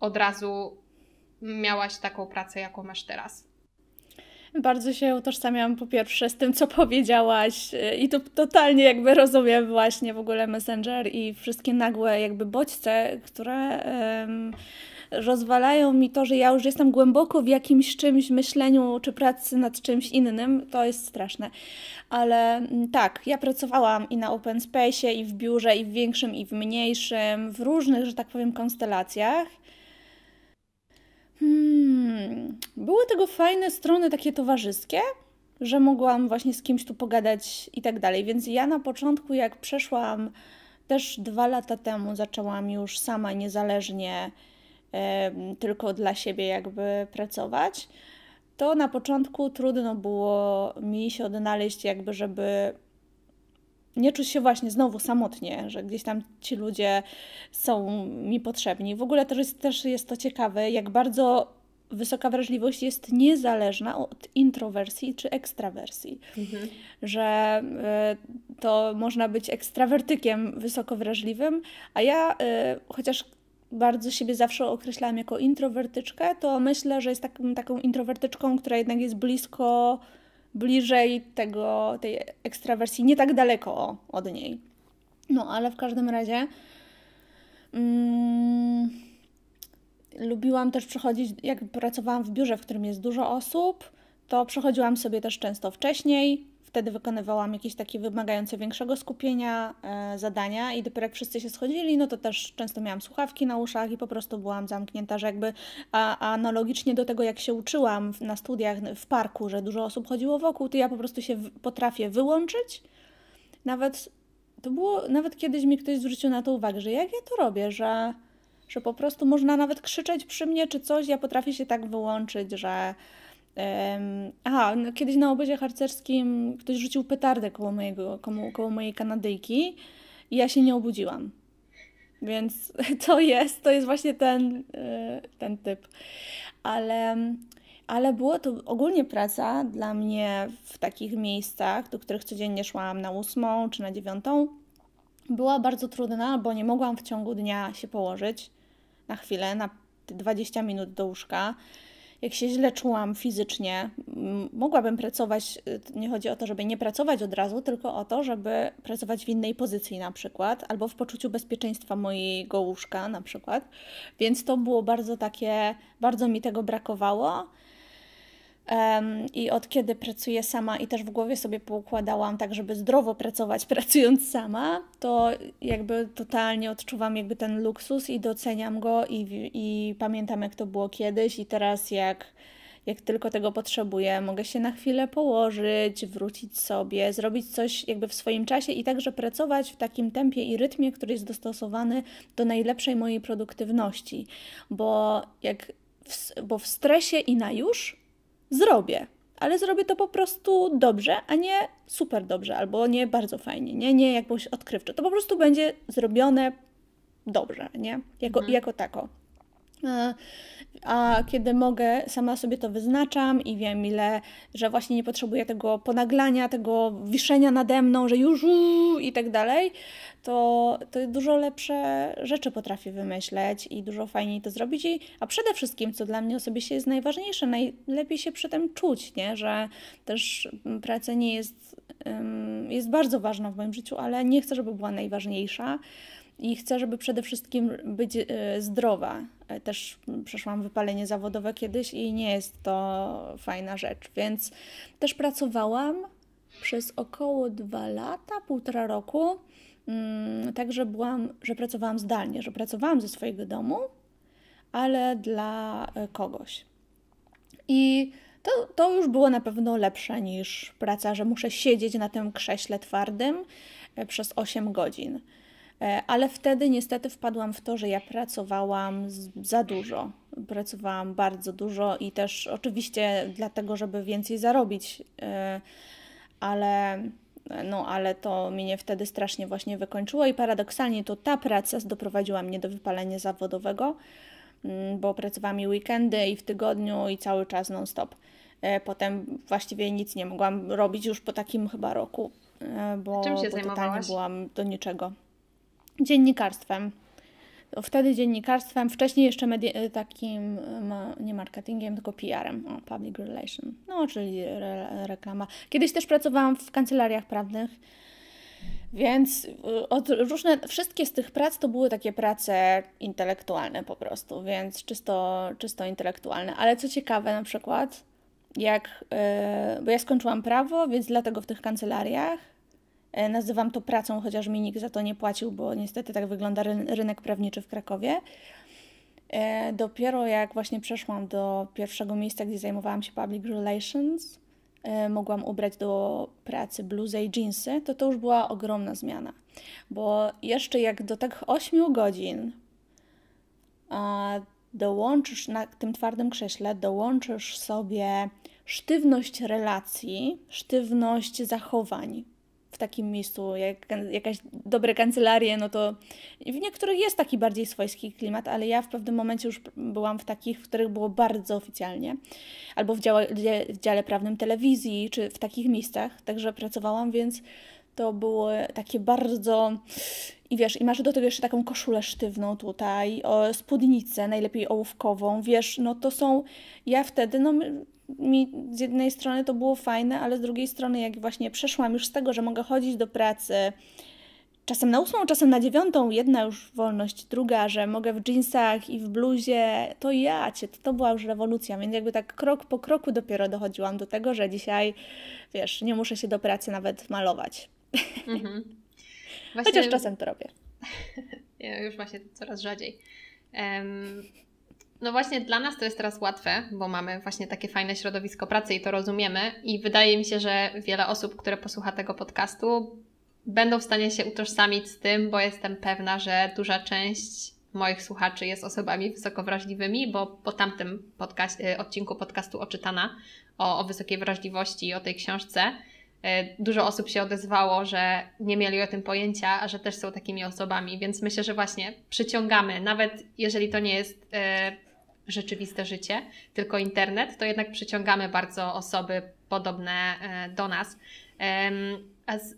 od razu miałaś taką pracę, jaką masz teraz? bardzo się utożsamiam po pierwsze z tym, co powiedziałaś e, i to totalnie jakby rozumiem właśnie w ogóle Messenger i wszystkie nagłe jakby bodźce, które... Um, rozwalają mi to, że ja już jestem głęboko w jakimś czymś myśleniu czy pracy nad czymś innym, to jest straszne. Ale mm, tak, ja pracowałam i na open space, i w biurze, i w większym, i w mniejszym, w różnych, że tak powiem, konstelacjach. były tego fajne strony takie towarzyskie, że mogłam właśnie z kimś tu pogadać i tak dalej. Więc ja na początku, jak przeszłam też dwa lata temu, zaczęłam już sama niezależnie, e, tylko dla siebie jakby pracować. To na początku trudno było mi się odnaleźć, jakby, żeby nie czuć się właśnie znowu samotnie, że gdzieś tam ci ludzie są mi potrzebni. W ogóle też jest, też jest to ciekawe, jak bardzo wysoka wrażliwość jest niezależna od introwersji czy ekstrawersji. Mhm. Że y, to można być ekstrawertykiem wysoko wrażliwym, a ja y, chociaż bardzo siebie zawsze określałam jako introwertyczkę, to myślę, że jest takim, taką introwertyczką, która jednak jest blisko, bliżej tego, tej ekstrawersji, nie tak daleko od niej. No, ale w każdym razie. Mm, Lubiłam też przychodzić, jak pracowałam w biurze, w którym jest dużo osób, to przychodziłam sobie też często wcześniej. Wtedy wykonywałam jakieś takie wymagające większego skupienia e, zadania i dopiero jak wszyscy się schodzili, no to też często miałam słuchawki na uszach i po prostu byłam zamknięta, że jakby a, analogicznie do tego, jak się uczyłam w, na studiach w parku, że dużo osób chodziło wokół, to ja po prostu się w, potrafię wyłączyć. Nawet to było, nawet kiedyś mi ktoś zwrócił na to uwagę, że jak ja to robię, że że po prostu można nawet krzyczeć przy mnie czy coś. Ja potrafię się tak wyłączyć, że. A, aha, no, kiedyś na obozie harcerskim ktoś rzucił petardę koło, mojego, koło, koło mojej Kanadyjki i ja się nie obudziłam. Więc to jest, to jest właśnie ten, e, ten typ. Ale, ale było to ogólnie praca dla mnie w takich miejscach, do których codziennie szłam na ósmą czy na dziewiątą. Była bardzo trudna, bo nie mogłam w ciągu dnia się położyć na chwilę, na 20 minut do łóżka. Jak się źle czułam fizycznie, mogłabym pracować, y, nie chodzi o to, żeby nie pracować od razu, tylko o to, żeby pracować w innej pozycji na przykład, albo w poczuciu bezpieczeństwa mojego łóżka na przykład. Więc to było bardzo takie, bardzo mi tego brakowało Um, I od kiedy pracuję sama i też w głowie sobie poukładałam tak, żeby zdrowo pracować pracując sama, to jakby totalnie odczuwam jakby ten luksus i doceniam go i, i pamiętam jak to było kiedyś i teraz jak, jak tylko tego potrzebuję, mogę się na chwilę położyć, wrócić sobie, zrobić coś jakby w swoim czasie i także pracować w takim tempie i rytmie, który jest dostosowany do najlepszej mojej produktywności, bo jak w, bo w stresie i na już zrobię, ale zrobię to po prostu dobrze, a nie super dobrze, albo nie bardzo fajnie, nie, nie jakoś odkrywczo. To po prostu będzie zrobione dobrze, nie? Jako, mhm. jako tako. E, a kiedy mogę, sama sobie to wyznaczam i wiem ile, że właśnie nie potrzebuję tego ponaglania, tego wiszenia nade mną, że już i tak dalej, to, to dużo lepsze rzeczy potrafię wymyśleć i dużo fajniej to zrobić. I, a przede wszystkim, co dla mnie osobiście jest najważniejsze, najlepiej się przy tym czuć, nie? że też praca nie jest, jest bardzo ważna w moim życiu, ale nie chcę, żeby była najważniejsza i chcę, żeby przede wszystkim być e, zdrowa. E, też przeszłam wypalenie zawodowe kiedyś i nie jest to fajna rzecz, więc też pracowałam przez około dwa lata, półtora roku. Mm, także byłam, że pracowałam zdalnie, że pracowałam ze swojego domu, ale dla e, kogoś. I to, to już było na pewno lepsze niż praca, że muszę siedzieć na tym krześle twardym przez 8 godzin. E, ale wtedy niestety wpadłam w to, że ja pracowałam za dużo. Pracowałam bardzo dużo i też oczywiście dlatego, żeby więcej zarobić, e, ale, no, ale to mnie wtedy strasznie właśnie wykończyło i paradoksalnie to ta praca doprowadziła mnie do wypalenia zawodowego, mm, bo pracowałam i weekendy, i w tygodniu, i cały czas non-stop. E, potem właściwie nic nie mogłam robić już po takim chyba roku, bo, Czym się bo totalnie byłam do niczego dziennikarstwem. Wtedy dziennikarstwem, wcześniej jeszcze medi- e, takim, e, nie marketingiem, tylko PR-em, o, public relation, no czyli re- reklama. Kiedyś też pracowałam w kancelariach prawnych, więc e, od różne, wszystkie z tych prac to były takie prace intelektualne po prostu, więc czysto, czysto intelektualne. Ale co ciekawe, na przykład, jak, bo ja skończyłam prawo, więc dlatego w tych kancelariach E, nazywam to pracą, chociaż mi nikt za to nie płacił, bo niestety tak wygląda rynek prawniczy w Krakowie. E, dopiero jak właśnie przeszłam do pierwszego miejsca, gdzie zajmowałam się public relations, e, mogłam ubrać do pracy bluzę i jeansy, to to już była ogromna zmiana. Bo jeszcze jak do tak 8 godzin dołączysz na tym twardym krześle, dołączysz sobie sztywność relacji, sztywność zachowań, w takim miejscu, jak jakaś dobre kancelarie, no to w niektórych jest taki bardziej swojski klimat, ale ja w pewnym momencie już byłam w takich, w których było bardzo oficjalnie, albo w dziale, w dziale prawnym telewizji, czy w takich miejscach, także pracowałam, więc to było takie bardzo i wiesz, i masz do tego jeszcze taką koszulę sztywną tutaj, o, spódnicę, najlepiej ołówkową, wiesz, no to są, ja wtedy, no mi z jednej strony to było fajne, ale z drugiej strony, jak właśnie przeszłam już z tego, że mogę chodzić do pracy czasem na ósmą, czasem na dziewiątą, jedna już wolność, druga, że mogę w jeansach i w bluzie, to ja cię, to, to była już rewolucja, więc jakby tak krok po kroku dopiero dochodziłam do tego, że dzisiaj, wiesz, nie muszę się do pracy nawet malować. Mhm. Właśnie... Chociaż czasem to robię. Ja już właśnie coraz rzadziej. Um, no właśnie dla nas to jest teraz łatwe, bo mamy właśnie takie fajne środowisko pracy i to rozumiemy i wydaje mi się, że wiele osób, które posłucha tego podcastu będą w stanie się utożsamić z tym, bo jestem pewna, że duża część moich słuchaczy jest osobami wysoko wrażliwymi, bo po tamtym odcinku podcastu Oczytana o, o wysokiej wrażliwości i o tej książce E, dużo osób się odezwało, że nie mieli o tym pojęcia, a że też są takimi osobami, więc myślę, że właśnie przyciągamy, nawet jeżeli to nie jest e, rzeczywiste życie, tylko internet, to jednak przyciągamy bardzo osoby podobne e, do nas.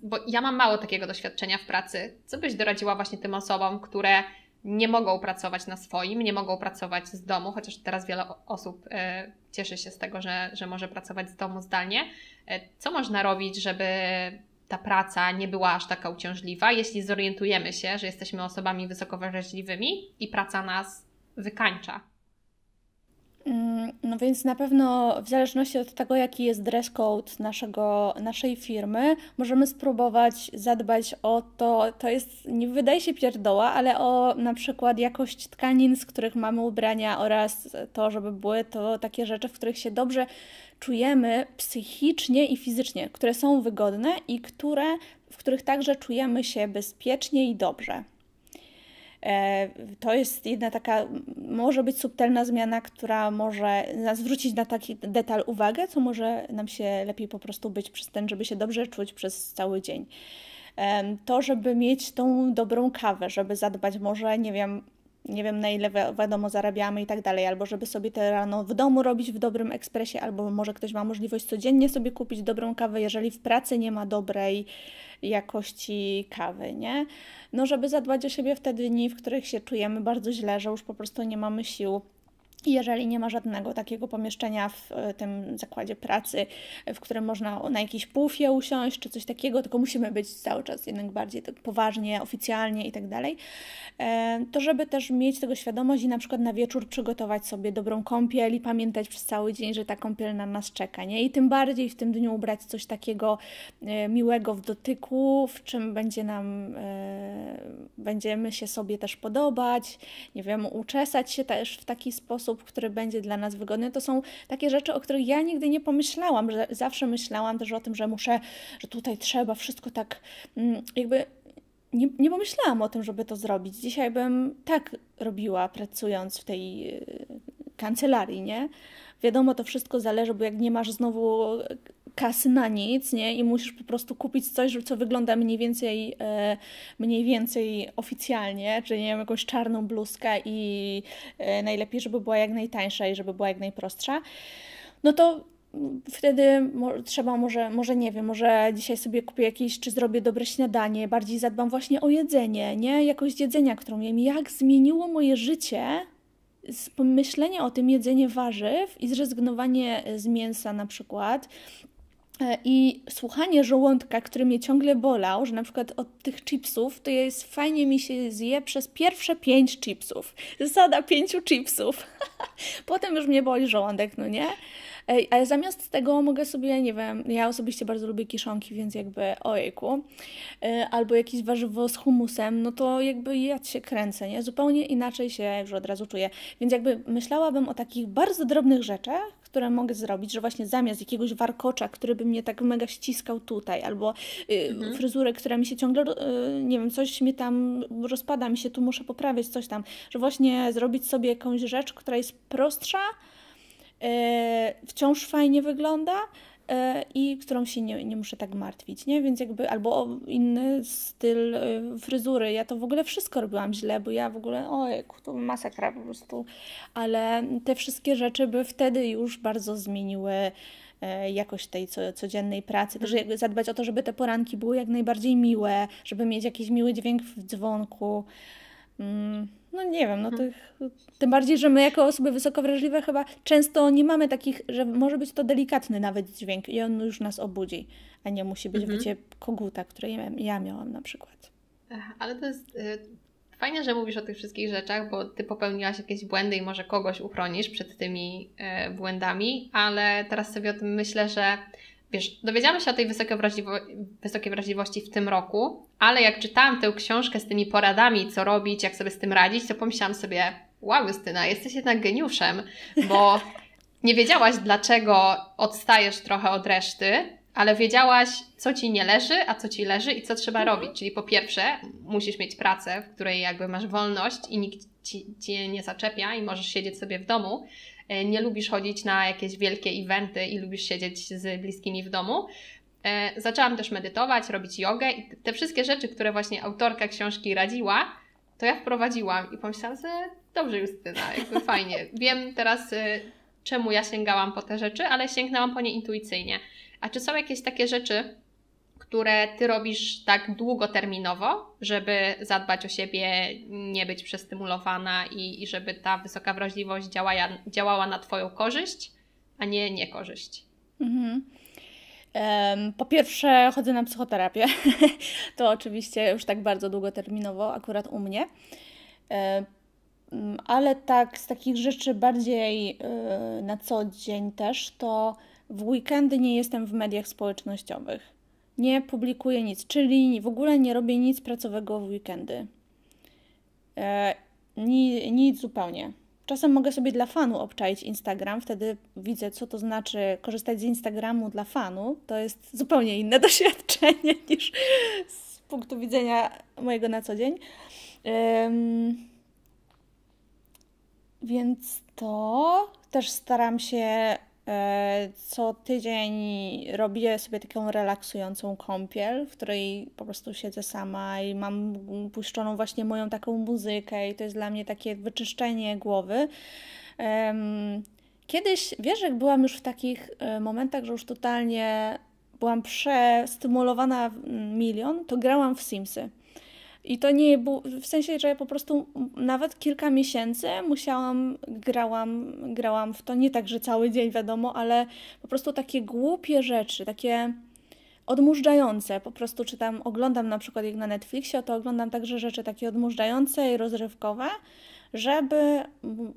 Bo ja mam mało takiego doświadczenia w pracy. Co byś doradziła właśnie tym osobom, które nie mogą pracować na swoim, nie mogą pracować z domu, chociaż teraz wiele osób cieszy się z tego, że, że może pracować z domu zdalnie. E, co można robić, żeby ta praca nie była aż taka uciążliwa, jeśli zorientujemy się, że jesteśmy osobami wysoko wrażliwymi i praca nas wykańcza? Mm, no więc na pewno w zależności od tego, jaki jest dress code naszego, naszej firmy, możemy spróbować zadbać o to, to jest, nie wydaje się pierdoła, ale o na przykład jakość tkanin, z których mamy ubrania oraz to, żeby były to takie rzeczy, w których się dobrze czujemy psychicznie i fizycznie, które są wygodne i które, w których także czujemy się bezpiecznie i dobrze. E, to jest jedna taka, może być subtelna zmiana, która może nas zwrócić na taki detal uwagę, co może nam się lepiej po prostu być przez ten, żeby się dobrze czuć przez cały dzień. E, to, żeby mieć tą dobrą kawę, żeby zadbać może, nie wiem, nie wiem na ile wi wiadomo zarabiamy i tak dalej, albo żeby sobie te rano w domu robić w dobrym ekspresie, albo może ktoś ma możliwość codziennie sobie kupić dobrą kawę, jeżeli w pracy nie ma dobrej jakości kawy, nie? No żeby zadbać o siebie te dni, w których się czujemy bardzo źle, że już po prostu nie mamy sił jeżeli nie ma żadnego takiego pomieszczenia w e, tym zakładzie pracy, w którym można na jakiś pufie usiąść czy coś takiego, tylko musimy być cały czas jednak bardziej tak poważnie, oficjalnie i tak dalej, e, to żeby też mieć tego świadomość i na przykład na wieczór przygotować sobie dobrą kąpiel i pamiętać przez cały dzień, że ta kąpiel na nas czeka, nie? I tym bardziej w tym dniu ubrać coś takiego e, miłego w dotyku, w czym będzie nam, będziemy się sobie też podobać, nie wiem, uczesać się też w taki sposób, sposób, który będzie dla nas wygodny, to są takie rzeczy, o których ja nigdy nie pomyślałam, że zawsze myślałam też o tym, że muszę, że tutaj trzeba wszystko tak mm, jakby nie, nie pomyślałam o tym, żeby to zrobić. Dzisiaj bym tak robiła, pracując w tej y, kancelarii, nie? Wiadomo, to wszystko zależy, bo jak nie masz znowu kasy na nic, nie? I musisz po prostu kupić coś, co wygląda mniej więcej, e, mniej więcej oficjalnie, czyli nie wiem, jakąś czarną bluzkę i e, najlepiej, żeby była jak najtańsza i żeby była jak najprostsza. No to wtedy mo trzeba może, może nie wiem, może dzisiaj sobie kupię jakieś, czy zrobię dobre śniadanie, bardziej zadbam właśnie o jedzenie, nie? Jakość jedzenia, którą jem. Jak zmieniło moje życie pomyślenie o tym jedzenie warzyw i zrezygnowanie z mięsa na przykład, E, I słuchanie żołądka, który mnie ciągle bolał, że na przykład od tych chipsów, to jest fajnie mi się zje przez pierwsze pięć chipsów. Zasada pięciu chipsów. Potem już mnie boli żołądek, no nie? Ale zamiast tego mogę sobie, nie wiem, ja osobiście bardzo lubię kiszonki, więc jakby ojku y, albo jakieś warzywo z humusem, no to jakby ja się kręcę, nie? Zupełnie inaczej się już od razu czuję. Więc jakby myślałabym o takich bardzo drobnych rzeczach, które mogę zrobić, że właśnie zamiast jakiegoś warkocza, który by mnie tak mega ściskał tutaj, albo y, mhm. fryzurę, która mi się ciągle, y, nie wiem, coś mi tam rozpada, mi się tu muszę poprawiać, coś tam, że właśnie zrobić sobie jakąś rzecz, która jest prostsza, E, wciąż fajnie wygląda e, i którą się nie, nie muszę tak martwić, nie? Więc jakby, albo inny styl e, fryzury. Ja to w ogóle wszystko robiłam źle, bo ja w ogóle, ojej, to masakra po prostu. Ale te wszystkie rzeczy by wtedy już bardzo zmieniły jakość tej co, codziennej pracy. także jakby zadbać o to, żeby te poranki były jak najbardziej miłe, żeby mieć jakiś miły dźwięk w dzwonku. Mm no nie wiem, no tych, mhm. tym bardziej, że my jako osoby wysoko wrażliwe chyba często nie mamy takich, że może być to delikatny nawet dźwięk i on już nas obudzi, a nie musi być mhm. wycie koguta, które ja miałam na przykład. Ale to jest y, fajnie, że mówisz o tych wszystkich rzeczach, bo ty popełniłaś jakieś błędy i może kogoś uchronisz przed tymi y, błędami, ale teraz sobie o tym myślę, że wiesz, dowiedziałam się o tej wysokiej, wrażliwo- wysokiej wrażliwości w tym roku, ale jak czytałam tę książkę z tymi poradami, co robić, jak sobie z tym radzić, to pomyślałam sobie, wow Justyna, jesteś jednak geniuszem, bo nie wiedziałaś dlaczego odstajesz trochę od reszty, ale wiedziałaś, co ci nie leży, a co ci leży i co trzeba mhm. robić. Czyli po pierwsze, musisz mieć pracę, w której jakby masz wolność i nikt ci, cię nie zaczepia i możesz siedzieć sobie w domu. E, nie lubisz chodzić na jakieś wielkie eventy i lubisz siedzieć z bliskimi w domu. E, zaczęłam też medytować, robić jogę i te wszystkie rzeczy, które właśnie autorka książki radziła, to ja wprowadziłam i pomyślałam sobie, dobrze Justyna, jakby fajnie. Wiem teraz, e, czemu ja sięgałam po te rzeczy, ale sięgnęłam po nie intuicyjnie. A czy są jakieś takie rzeczy, które ty robisz tak długoterminowo, żeby zadbać o siebie, nie być przestymulowana i, i żeby ta wysoka wrażliwość działa, działała na Twoją korzyść, a nie niekorzyść? Mhm. Po pierwsze, chodzę na psychoterapię. to oczywiście już tak bardzo długoterminowo, akurat u mnie. Ale tak, z takich rzeczy bardziej e, na co dzień też, to w weekendy nie jestem w mediach społecznościowych nie publikuję nic, czyli w ogóle nie robię nic pracowego w weekendy. E, ni, nic zupełnie. Czasem mogę sobie dla fanu obczaić Instagram, wtedy widzę, co to znaczy korzystać z Instagramu dla fanu. To jest zupełnie inne doświadczenie niż z punktu widzenia mojego na co dzień. Um, więc to też staram się E, co tydzień robię sobie taką relaksującą kąpiel, w której po prostu siedzę sama i mam puszczoną właśnie moją taką muzykę, i to jest dla mnie takie wyczyszczenie głowy. Kiedyś, wiesz, jak byłam już w takich e, momentach, że już totalnie byłam przestymulowana milion, to grałam w Simsy. I to nie było, w sensie, że ja po prostu nawet kilka miesięcy musiałam, grałam, grałam w to, nie tak, że cały dzień wiadomo, ale po prostu takie głupie rzeczy, takie odmurzające. Po prostu czytam, oglądam na przykład jak na Netflixie, to oglądam także rzeczy takie odmurzające i rozrywkowe, żeby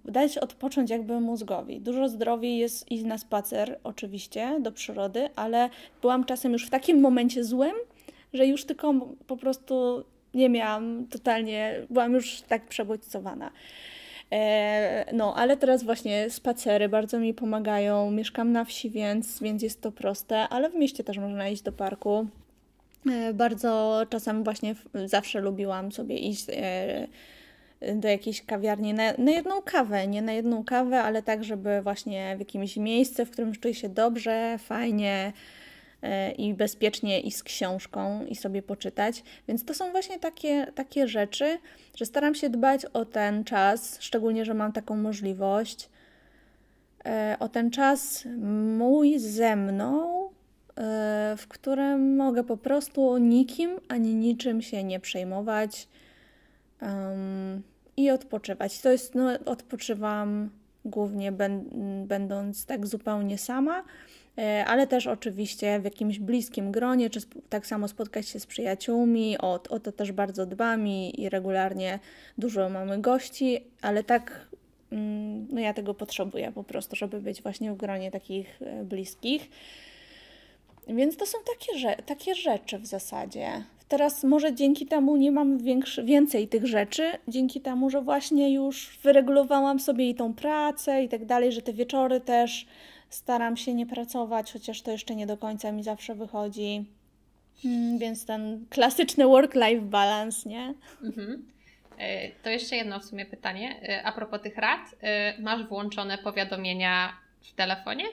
dać odpocząć jakby mózgowi. Dużo zdrowiej jest iść na spacer oczywiście do przyrody, ale byłam czasem już w takim momencie złym, że już tylko po prostu nie miałam totalnie, byłam już tak przebodźcowana. E, no, ale teraz właśnie spacery bardzo mi pomagają. Mieszkam na wsi, więc, więc jest to proste, ale w mieście też można iść do parku. E, bardzo czasem właśnie zawsze lubiłam sobie iść e, do jakiejś kawiarni na, na, jedną kawę, nie na jedną kawę, ale tak, żeby właśnie w jakimś miejscu, w którym czuję się dobrze, fajnie, E, i bezpiecznie i z książką i sobie poczytać. Więc to są właśnie takie, takie rzeczy, że staram się dbać o ten czas, szczególnie, że mam taką możliwość. E, o ten czas mój ze mną, e, w którym mogę po prostu nikim ani niczym się nie przejmować um, i odpoczywać. To jest, no, odpoczywam głównie ben, będąc tak zupełnie sama E, ale też oczywiście w jakimś bliskim gronie, czy tak samo spotkać się z przyjaciółmi, o, o to też bardzo dbami i regularnie dużo mamy gości, ale tak mm, no ja tego potrzebuję po prostu, żeby być właśnie w gronie takich e, bliskich. Więc to są takie, takie rzeczy w zasadzie. Teraz może dzięki temu nie mam większy, więcej tych rzeczy, dzięki temu, że właśnie już wyregulowałam sobie i tą pracę i tak dalej, że te wieczory też Staram się nie pracować, chociaż to jeszcze nie do końca mi zawsze wychodzi. Mm, więc ten klasyczny work-life balance, nie? Mhm. E, to jeszcze jedno w sumie pytanie. E, a propos tych rad, e, masz włączone powiadomienia w telefonie?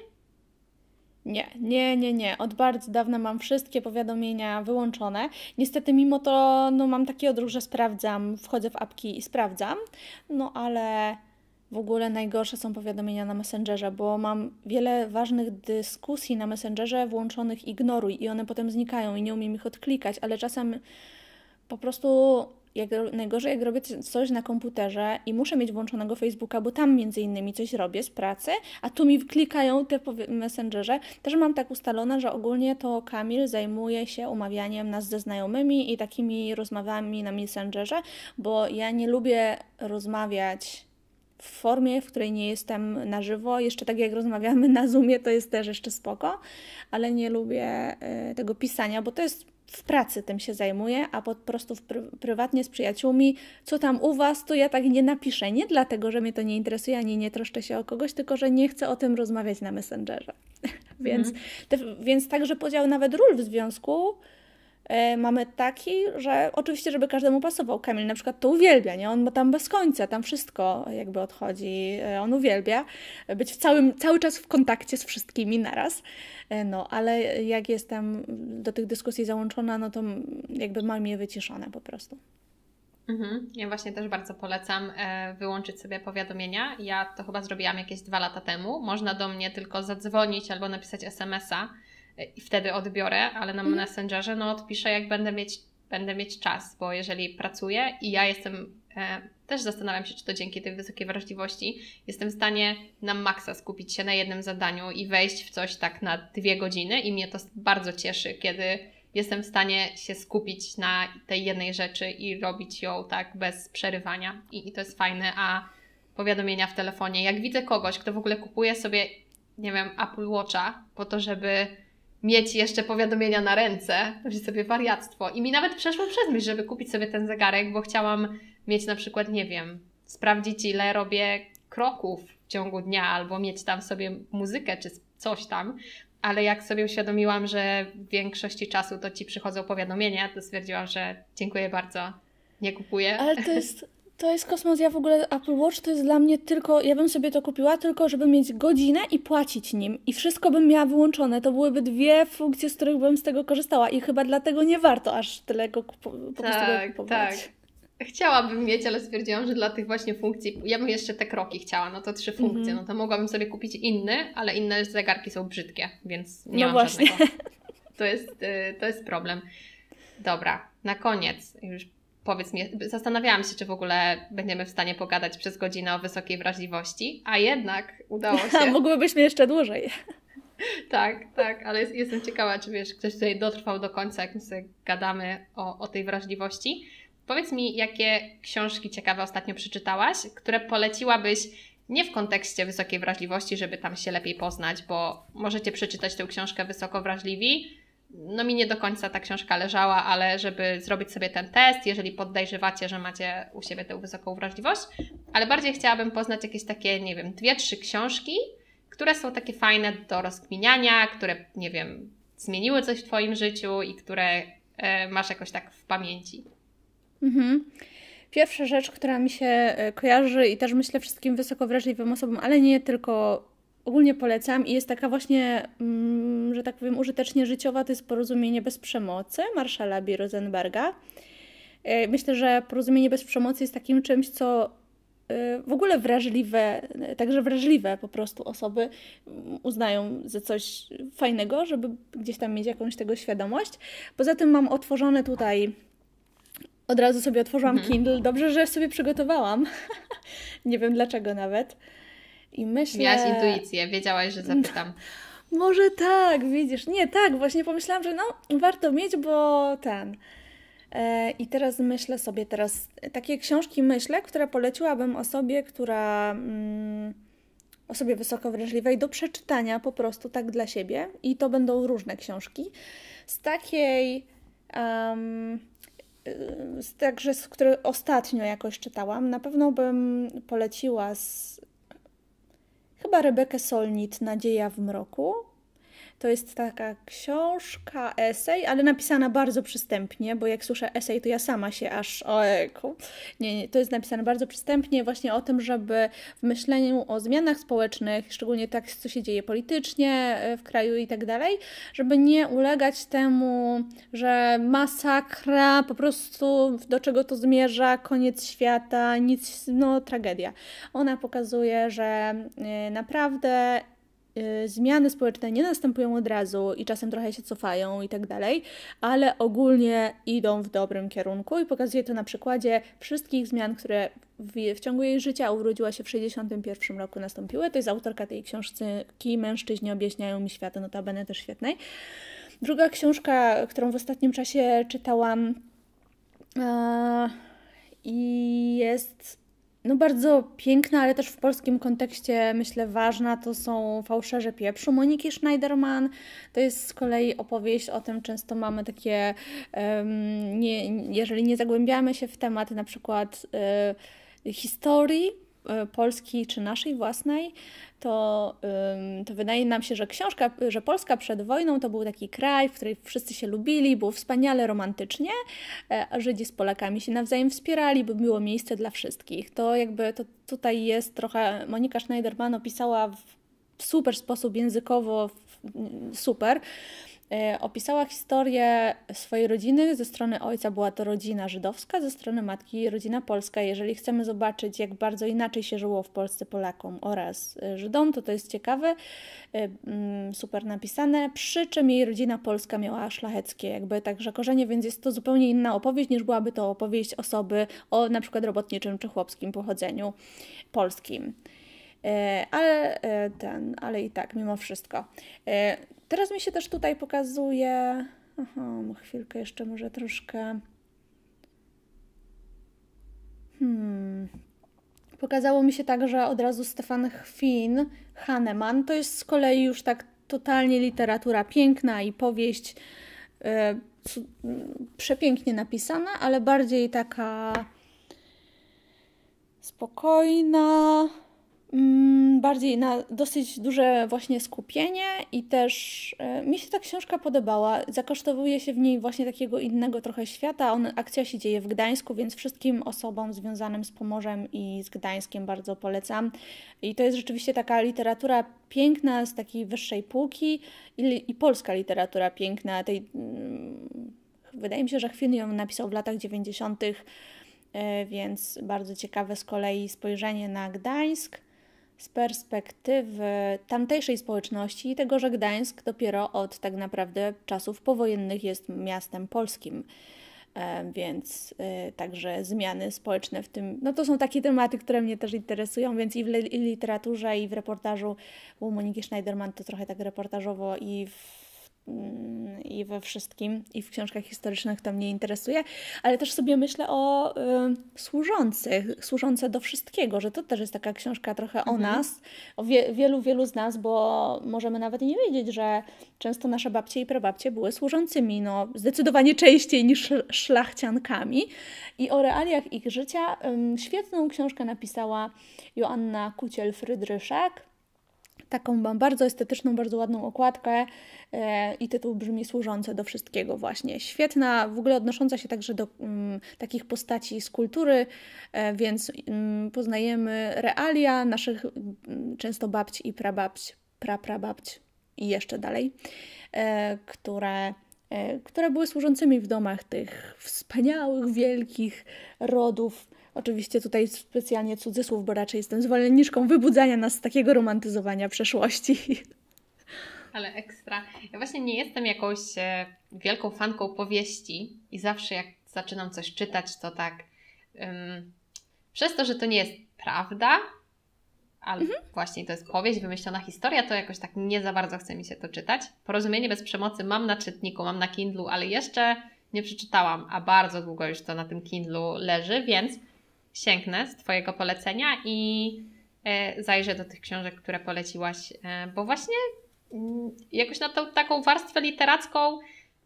Nie, nie, nie, nie. Od bardzo dawna mam wszystkie powiadomienia wyłączone. Niestety, mimo to no, mam taki odruch, że sprawdzam, wchodzę w apki i sprawdzam, no ale w ogóle najgorsze są powiadomienia na Messengerze, bo mam wiele ważnych dyskusji na Messengerze włączonych ignoruj i one potem znikają i nie umiem ich odklikać, ale czasem po prostu jak, najgorzej jak robię coś na komputerze i muszę mieć włączonego Facebooka, bo tam między innymi coś robię z pracy, a tu mi klikają te Messengerze. Też mam tak ustalone, że ogólnie to Kamil zajmuje się umawianiem nas ze znajomymi i takimi rozmowami na Messengerze, bo ja nie lubię rozmawiać w formie, w której nie jestem na żywo. Jeszcze tak jak rozmawiamy na Zoomie, to jest też jeszcze spoko, ale nie lubię y, tego pisania, bo to jest w pracy tym się zajmuję, a po prostu pr- prywatnie z przyjaciółmi, co tam u Was, to ja tak nie napiszę. Nie dlatego, że mnie to nie interesuje, ani nie troszczę się o kogoś, tylko że nie chcę o tym rozmawiać na Messengerze. Mm. więc, mhm. te, więc także podział nawet ról w związku E, mamy taki, że oczywiście, żeby każdemu pasował. Kamil na przykład to uwielbia, nie? On ma tam bez końca, tam wszystko jakby odchodzi. E, on uwielbia być w całym, cały czas w kontakcie z wszystkimi naraz. E, no, ale jak jestem do tych dyskusji załączona, no to jakby mam je wyciszone po prostu. Mhm. Ja właśnie też bardzo polecam wyłączyć sobie powiadomienia. Ja to chyba zrobiłam jakieś dwa lata temu. Można do mnie tylko zadzwonić albo napisać SMS-a i wtedy odbiorę, ale na mhm. Messengerze no odpiszę jak będę mieć, będę mieć czas, bo jeżeli pracuję i ja jestem, e, też zastanawiam się, czy to dzięki tej wysokiej wrażliwości jestem w stanie na maksa skupić się na jednym zadaniu i wejść w coś tak na dwie godziny i mnie to bardzo cieszy, kiedy jestem w stanie się skupić na tej jednej rzeczy i robić ją tak bez przerywania i, i to jest fajne, a powiadomienia w telefonie, jak widzę kogoś, kto w ogóle kupuje sobie nie wiem, Apple Watcha po to, żeby mieć jeszcze powiadomienia na ręce, to będzie sobie wariactwo. I mi nawet przeszło przez myśl, żeby kupić sobie ten zegarek, bo chciałam mieć na przykład, nie wiem, sprawdzić ile robię kroków w ciągu dnia, albo mieć tam sobie muzykę czy coś tam. Ale jak sobie uświadomiłam, że w większości czasu to ci przychodzą powiadomienia, to stwierdziłam, że dziękuję bardzo, nie kupuję. Ale to jest to jest kosmos. Ja w ogóle Apple Watch to jest dla mnie tylko. Ja bym sobie to kupiła tylko, żeby mieć godzinę i płacić nim. I wszystko bym miała wyłączone. To byłyby dwie funkcje, z których bym z tego korzystała. I chyba dlatego nie warto aż tyle go kupo- po tak, tak, kupować. Tak. Chciałabym mieć, ale stwierdziłam, że dla tych właśnie funkcji, ja bym jeszcze te kroki chciała, no to trzy mhm. funkcje, no to mogłabym sobie kupić inny, ale inne zegarki są brzydkie, więc nie no mam właśnie. żadnego. To jest, y, to jest problem. Dobra, na koniec, już powiedz mi, zastanawiałam się, czy w ogóle będziemy w stanie pogadać przez godzinę o wysokiej wrażliwości, a jednak udało się. Mogłybyśmy jeszcze dłużej. Tak, tak, ale jest, jestem ciekawa, czy wiesz, ktoś tutaj dotrwał do końca, jak my sobie gadamy o, o tej wrażliwości. Powiedz mi, jakie książki ciekawe ostatnio przeczytałaś, które poleciłabyś nie w kontekście wysokiej wrażliwości, żeby tam się lepiej poznać, bo możecie przeczytać tę książkę Wysoko Wrażliwi, no mi nie do końca ta książka leżała, ale żeby zrobić sobie ten test, jeżeli podejrzewacie, że macie u siebie tę wysoką wrażliwość, ale bardziej chciałabym poznać jakieś takie, nie wiem, dwie, trzy książki, które są takie fajne do rozkminiania, które, nie wiem, zmieniły coś w Twoim życiu i które e, masz jakoś tak w pamięci. Mhm. Pierwsza rzecz, która mi się e, kojarzy i też myślę wszystkim wysoko wrażliwym osobom, ale nie tylko ogólnie polecam i jest taka właśnie, mm, że tak powiem, użytecznie życiowa, to jest porozumienie bez przemocy Marszala B. Rosenberga. E, myślę, że porozumienie bez przemocy jest takim czymś, co e, w ogóle wrażliwe, także wrażliwe po prostu osoby mm, uznają za coś fajnego, żeby gdzieś tam mieć jakąś tego świadomość. Poza tym mam otworzone tutaj od razu sobie otworzyłam mhm. Kindle. Dobrze, że sobie przygotowałam. Nie wiem dlaczego nawet. I myślę... Miałaś intuicję, wiedziałaś, że zapytam. może tak, widzisz. Nie, tak, właśnie pomyślałam, że no, warto mieć, bo ten... E, I teraz myślę sobie, teraz takie książki myślę, które poleciłabym osobie, która mm, osobie wysoko wrażliwej do przeczytania po prostu tak dla siebie. I to będą różne książki. Z takiej um, z, także z której ostatnio jakoś czytałam, na pewno bym poleciła z chyba Rebekę Solnit, Nadzieja w mroku, to jest taka książka, esej, ale napisana bardzo przystępnie, bo jak słyszę esej, to ja sama się aż ojku. Nie, nie, to jest napisane bardzo przystępnie właśnie o tym, żeby w myśleniu o zmianach społecznych, szczególnie tak, co się dzieje politycznie e, w kraju i tak dalej, żeby nie ulegać temu, że masakra, po prostu do czego to zmierza, koniec świata, nic, no tragedia. Ona pokazuje, że e, naprawdę Y, zmiany społeczne nie następują od razu i czasem trochę się cofają i tak dalej, ale ogólnie idą w dobrym kierunku i pokazuje to na przykładzie wszystkich zmian, które w, w ciągu jej życia, urodziła się w 61 roku, nastąpiły. To jest autorka tej książki Mężczyźni objaśniają mi świat, notabene też świetnej. Druga książka, którą w ostatnim czasie czytałam e, i e, jest no bardzo piękna, ale też w polskim kontekście myślę ważna, to są Fałszerze Pieprzu Moniki Schneiderman. To jest z kolei opowieść o tym, często mamy takie, um, nie, jeżeli nie zagłębiamy się w temat na przykład y, historii, E, Polski czy naszej własnej, to, to wydaje nam się, że książka, że Polska przed wojną to był taki kraj, w którym wszyscy się lubili, było wspaniale romantycznie, e, a Żydzi z Polakami się nawzajem wspierali, by było miejsce dla wszystkich. To jakby to tutaj jest trochę, Monika Schneiderman opisała w super sposób językowo, super E, opisała historię swojej rodziny. Ze strony ojca była to rodzina żydowska, ze strony matki rodzina polska. Jeżeli chcemy zobaczyć, jak bardzo inaczej się żyło w Polsce Polakom oraz e, Żydom, to to jest ciekawe, e, mm, super napisane. Przy czym jej rodzina polska miała szlacheckie jakby także korzenie, więc jest to zupełnie inna opowieść niż byłaby to opowieść osoby o na przykład robotniczym czy chłopskim pochodzeniu polskim ale ten, ale i tak, mimo wszystko. Teraz mi się też tutaj pokazuje. Aha, no chwilkę jeszcze, może troszkę. Hmm. Pokazało mi się także od razu Stefan Chwin, Hahnemann. To jest z kolei już tak totalnie literatura piękna i powieść e, przepięknie napisana, ale bardziej taka spokojna, Mm, bardziej na dosyć duże właśnie skupienie i też e, mi się ta książka podobała. Zakosztowuje się w niej właśnie takiego innego trochę świata. On, akcja się dzieje w Gdańsku, więc wszystkim osobom związanym z Pomorzem i z Gdańskiem bardzo polecam. I to jest rzeczywiście taka literatura piękna z takiej wyższej półki i, i polska literatura piękna. Tej, mm, wydaje mi się, że chwilę ją napisał w latach 90., e, więc bardzo ciekawe z kolei spojrzenie na Gdańsk z perspektywy tamtejszej społeczności i tego, że Gdańsk dopiero od tak naprawdę czasów powojennych jest miastem polskim. E, więc e, także zmiany społeczne w tym, no to są takie tematy, które mnie też interesują, więc i w literaturze, i w reportażu u Moniki Schneiderman to trochę tak reportażowo, i w Mm, i we wszystkim, i w książkach historycznych to mnie interesuje, ale też sobie myślę o y, służących, służące do wszystkiego, że to też jest taka książka trochę mhm. o nas, o wie, wielu, wielu z nas, bo możemy nawet nie wiedzieć, że często nasze babcie i prababcie były służącymi, no zdecydowanie częściej niż szlachciankami i o realiach ich życia y, świetną książkę napisała Joanna Kuciel-Frydryszak, taką bardzo estetyczną, bardzo ładną okładkę, E, i tytuł brzmi służące do wszystkiego właśnie. Świetna, w ogóle odnosząca się także do um, takich postaci z kultury, e, więc um, poznajemy realia naszych um, często babci i prababć, praprababć i jeszcze dalej, e, które które były służącymi w domach tych wspaniałych, wielkich rodów. Oczywiście tutaj specjalnie cudzysłów, bo raczej jestem zwolenniczką wybudzania nas z takiego romantyzowania przeszłości. ale ekstra. Ja właśnie nie jestem jakąś e, wielką fanką powieści i zawsze jak zaczynam coś czytać, to tak um, przez to, że to nie jest prawda, ale mhm. właśnie to jest powieść, wymyślona historia, to jakoś tak nie za bardzo chce mi się to czytać. Porozumienie bez przemocy mam na czytniku, mam na Kindlu, ale jeszcze nie przeczytałam, a bardzo długo już to na tym Kindlu leży, więc sięgnę z Twojego polecenia i e, zajrzę do tych książek, które poleciłaś, e, bo właśnie jakoś na tą taką warstwę literacką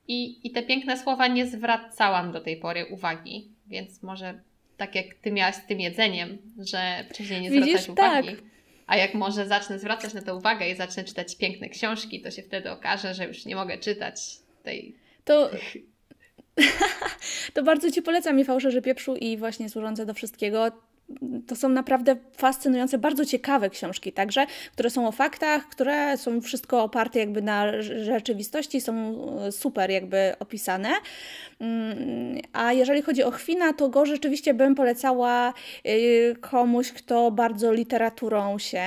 i, i te piękne słowa nie zwracałam do tej pory uwagi, więc może tak jak ty miałaś z tym jedzeniem, że wcześniej nie zwracać Widzisz, tak. uwagi. Tak. A jak może zacznę zwracać na to uwagę i zacznę czytać piękne książki, to się wtedy okaże, że już nie mogę czytać tej. To. to bardzo Ci polecam, Michał, że pieprzu i właśnie służące do wszystkiego to są naprawdę fascynujące, bardzo ciekawe książki także, które są o faktach, które są wszystko oparte jakby na rzeczywistości, są e, super jakby opisane. Mm, a jeżeli chodzi o Chwina, to go rzeczywiście bym polecała e, komuś, kto bardzo literaturą się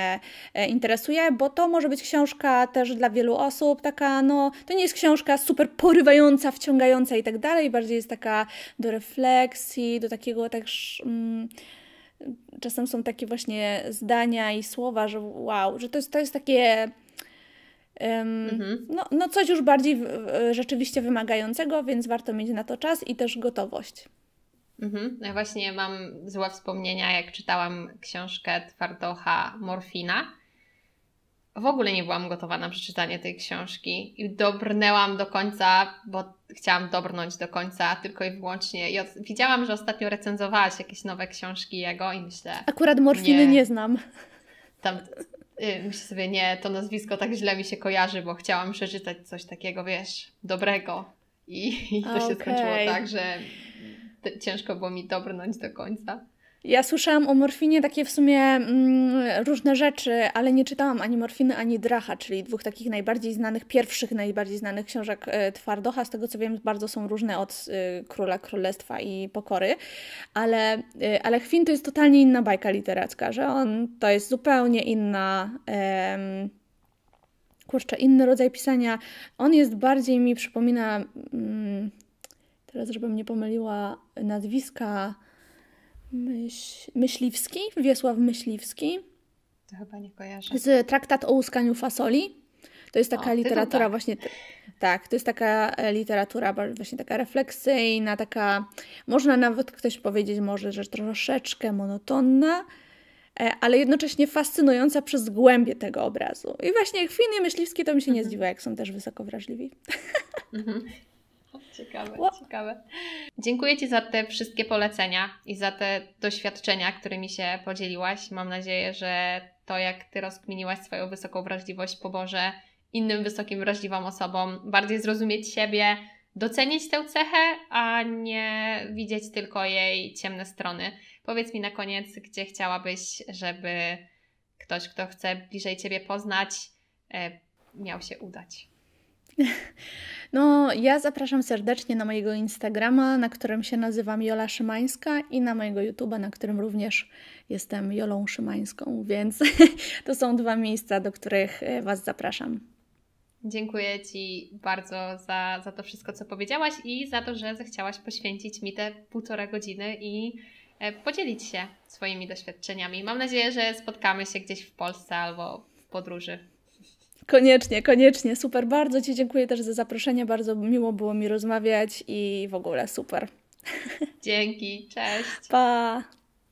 e, interesuje, bo to może być książka też dla wielu osób, taka no, to nie jest książka super porywająca, wciągająca i tak dalej, bardziej jest taka do refleksji, do takiego też... Mm, czasem są takie właśnie zdania i słowa, że wow, że to jest, to jest takie. Um, mhm. no, no, coś już bardziej rzeczywiście wymagającego, więc warto mieć na to czas i też gotowość. Mhm. No właśnie mam złe wspomnienia, jak czytałam książkę Twardocha Morfina. W ogóle nie byłam gotowa na przeczytanie tej książki i dobrnęłam do końca, bo chciałam dobrnąć do końca tylko i wyłącznie. I od... widziałam, że ostatnio recenzowałaś jakieś nowe książki jego i myślę... Akurat Morfiny nie, nie znam. Tam, y, myślę sobie, nie, to nazwisko tak źle mi się kojarzy, bo chciałam przeczytać coś takiego, wiesz, dobrego. I, i to okay. się skończyło tak, że ciężko było mi dobrnąć do końca. Ja słyszałam o morfinie takie w sumie mm, różne rzeczy, ale nie czytałam ani morfiny, ani dracha, czyli dwóch takich najbardziej znanych, pierwszych najbardziej znanych książek y, Twardocha. Z tego co wiem, bardzo są różne od y, Króla Królestwa i Pokory, ale, y, ale Chwin to jest totalnie inna bajka literacka, że on to jest zupełnie inna. Y, kurczę, inny rodzaj pisania. On jest bardziej mi przypomina, mm, teraz żebym nie pomyliła nazwiska, Myśliwski, Wiesław Myśliwski. To chyba nie kojarzę. Z traktat o łuskaniu fasoli. To jest taka o, literatura tak. właśnie. Tak, to jest taka e, literatura właśnie taka refleksyjna, taka można nawet ktoś powiedzieć może, że troszeczkę monotonna, e, ale jednocześnie fascynująca przez głębię tego obrazu. I właśnie chwiny Myśliwskie, to mi się nie mhm. zdziwiło, jak są też wysoko wrażliwi. Mhm. Ciekawe, wow. ciekawe. Dziękuję Ci za te wszystkie polecenia i za te doświadczenia, którymi się podzieliłaś. Mam nadzieję, że to, jak Ty rozkminiłaś swoją wysoką wrażliwość, pomoże innym wysokim wrażliwym osobom bardziej zrozumieć siebie, docenić tę cechę, a nie widzieć tylko jej ciemne strony. Powiedz mi na koniec, gdzie chciałabyś, żeby ktoś, kto chce bliżej Ciebie poznać, e, miał się udać. No, ja zapraszam serdecznie na mojego Instagrama, na którym się nazywam Jola Szymańska i na mojego YouTube'a, na którym również jestem Jolą Szymańską, więc to są dwa miejsca, do których e, Was zapraszam. Dziękuję Ci bardzo za, za to wszystko, co powiedziałaś i za to, że zechciałaś poświęcić mi te półtora godziny i e, podzielić się swoimi doświadczeniami. Mam nadzieję, że spotkamy się gdzieś w Polsce albo w podróży. Koniecznie, koniecznie. Super, bardzo Ci dziękuję też za zaproszenie. Bardzo miło było mi rozmawiać i w ogóle super. Dzięki, cześć. Pa.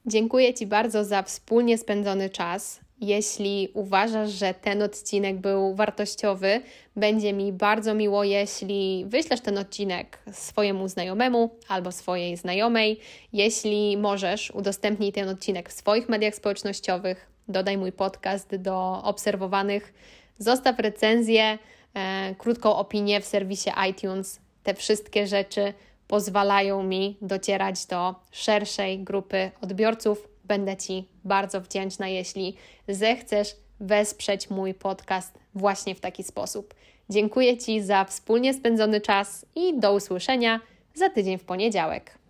Dziękuję Ci bardzo za wspólnie spędzony czas. Jeśli uważasz, że ten odcinek był wartościowy, będzie mi bardzo miło, jeśli wyślesz ten odcinek swojemu znajomemu albo swojej znajomej. Jeśli możesz, udostępnij ten odcinek w swoich mediach społecznościowych, dodaj mój podcast do obserwowanych Zostaw recenzję, e, krótką opinię w serwisie iTunes. Te wszystkie rzeczy pozwalają mi docierać do szerszej grupy odbiorców. Będę Ci bardzo wdzięczna, jeśli zechcesz wesprzeć mój podcast właśnie w taki sposób. Dziękuję Ci za wspólnie spędzony czas i do usłyszenia za tydzień w poniedziałek.